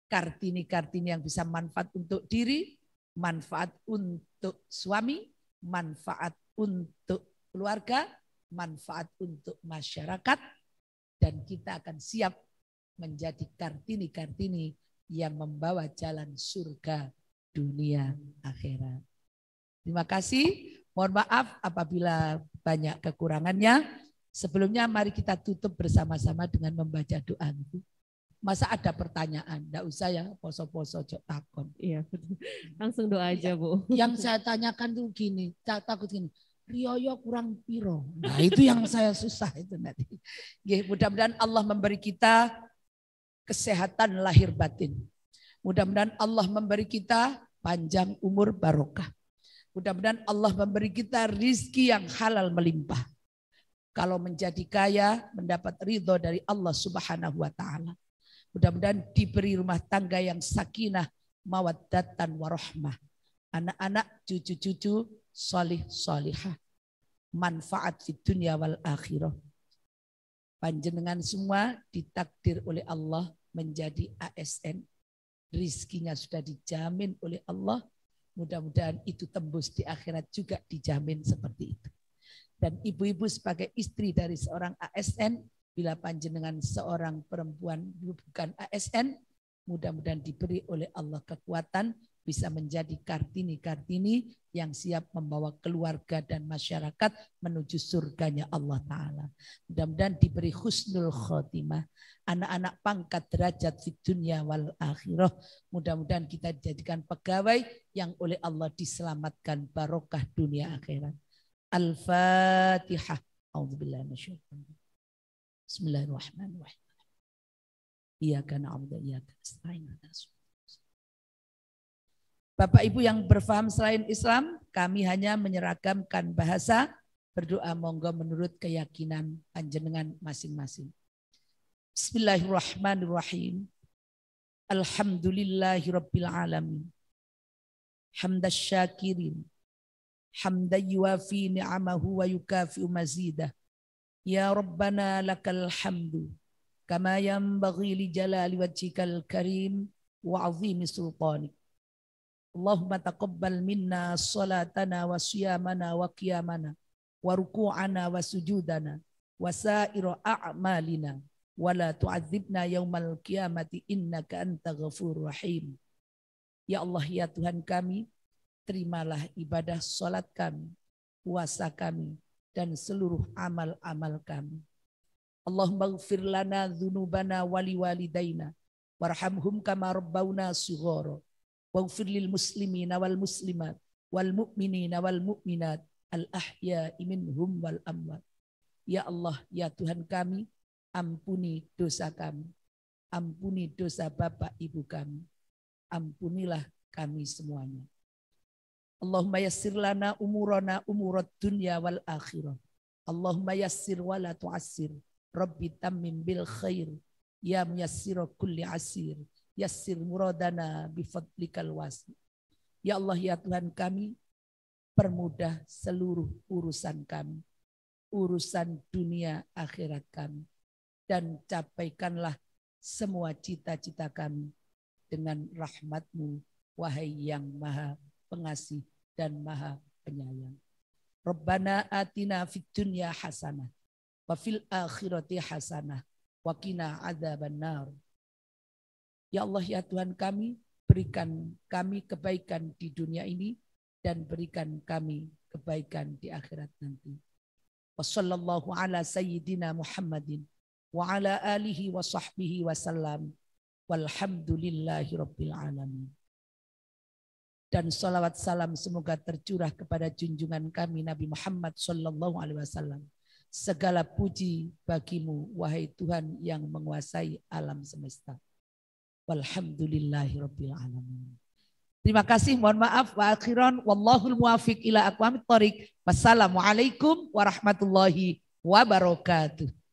kartini-kartini yang bisa manfaat untuk diri, manfaat untuk suami, manfaat untuk keluarga, manfaat untuk masyarakat, dan kita akan siap menjadi kartini-kartini yang membawa jalan surga dunia akhirat. Terima kasih. Mohon maaf apabila banyak kekurangannya. Sebelumnya mari kita tutup bersama-sama dengan membaca doa. itu. Masa ada pertanyaan? Tidak usah ya, poso-poso cok takon. Iya, betul. langsung doa aja iya. Bu. Yang saya tanyakan tuh gini, tak takut gini, Rioyo kurang piro. Nah itu yang saya susah itu nanti. Mudah-mudahan Allah memberi kita kesehatan lahir batin. Mudah-mudahan Allah memberi kita panjang umur barokah. Mudah-mudahan Allah memberi kita rizki yang halal melimpah kalau menjadi kaya mendapat ridho dari Allah Subhanahu wa taala. Mudah-mudahan diberi rumah tangga yang sakinah, dan warohmah. Anak-anak, cucu-cucu, solih solihah. Manfaat di dunia wal akhirah. Panjenengan semua ditakdir oleh Allah menjadi ASN. Rizkinya sudah dijamin oleh Allah. Mudah-mudahan itu tembus di akhirat juga dijamin seperti itu dan ibu-ibu sebagai istri dari seorang ASN bila panjenengan seorang perempuan bukan ASN mudah-mudahan diberi oleh Allah kekuatan bisa menjadi kartini-kartini yang siap membawa keluarga dan masyarakat menuju surganya Allah Ta'ala. Mudah-mudahan diberi husnul khotimah. Anak-anak pangkat derajat di dunia wal akhirah. Mudah-mudahan kita jadikan pegawai yang oleh Allah diselamatkan barokah dunia akhirat. Al-Fatihah. A'udzubillahi minasyaitonir Bismillahirrahmanirrahim. Iyyaka na'budu wa iyyaka nasta'in. Bapak Ibu yang berfaham selain Islam, kami hanya menyeragamkan bahasa, berdoa monggo menurut keyakinan panjenengan masing-masing. Bismillahirrahmanirrahim. Alhamdulillahirabbil alamin. syakirin hamda yuafi ni'amahu wa yukafi mazidah. Ya Rabbana lakal hamdu kama yanbaghi li jalali wajhikal karim wa azimi sultanik. Allahumma taqabbal minna salatana wa siyamana wa qiyamana wa ruku'ana wa sujudana wa sa'ira a'malina wa la tu'adzibna yaumal qiyamati anta rahim. Ya Allah ya Tuhan kami, terimalah ibadah sholat kami, puasa kami, dan seluruh amal-amal kami. Allahumma gfir lana dhunubana wali walidaina, warhamhum kama rabbawna sughara, waghfir lil muslimina wal muslimat, wal mu'minina wal mu'minat, al ahya minhum wal amwat. Ya Allah, ya Tuhan kami, ampuni dosa kami. Ampuni dosa Bapak Ibu kami. Ampunilah kami semuanya. Allahumma yassir lana umurana umurat dunya wal akhirah. Allahumma yassir wa la tu'assir. Rabbi tammim bil khair. Ya muyassir kulli asir. Yassir muradana bifadlikal wasi. Ya Allah ya Tuhan kami, permudah seluruh urusan kami. Urusan dunia akhirat kami. Dan capaikanlah semua cita-cita kami dengan rahmatmu, wahai yang maha pengasih dan maha penyayang. Rabbana atina fid dunya hasanah wa fil akhirati hasanah wa qina adzabannar. Ya Allah ya Tuhan kami, berikan kami kebaikan di dunia ini dan berikan kami kebaikan di akhirat nanti. Wassallallahu ala sayyidina Muhammadin wa ala alihi wa sahbihi wa sallam. Walhamdulillahi rabbil alamin dan salawat salam semoga tercurah kepada junjungan kami Nabi Muhammad Sallallahu Alaihi Wasallam. Segala puji bagimu, wahai Tuhan yang menguasai alam semesta. Alhamdulillahirobbilalamin. Terima kasih, mohon maaf. Wa akhiran, wallahul muwafiq ila akwamit tariq. Wassalamualaikum warahmatullahi wabarakatuh.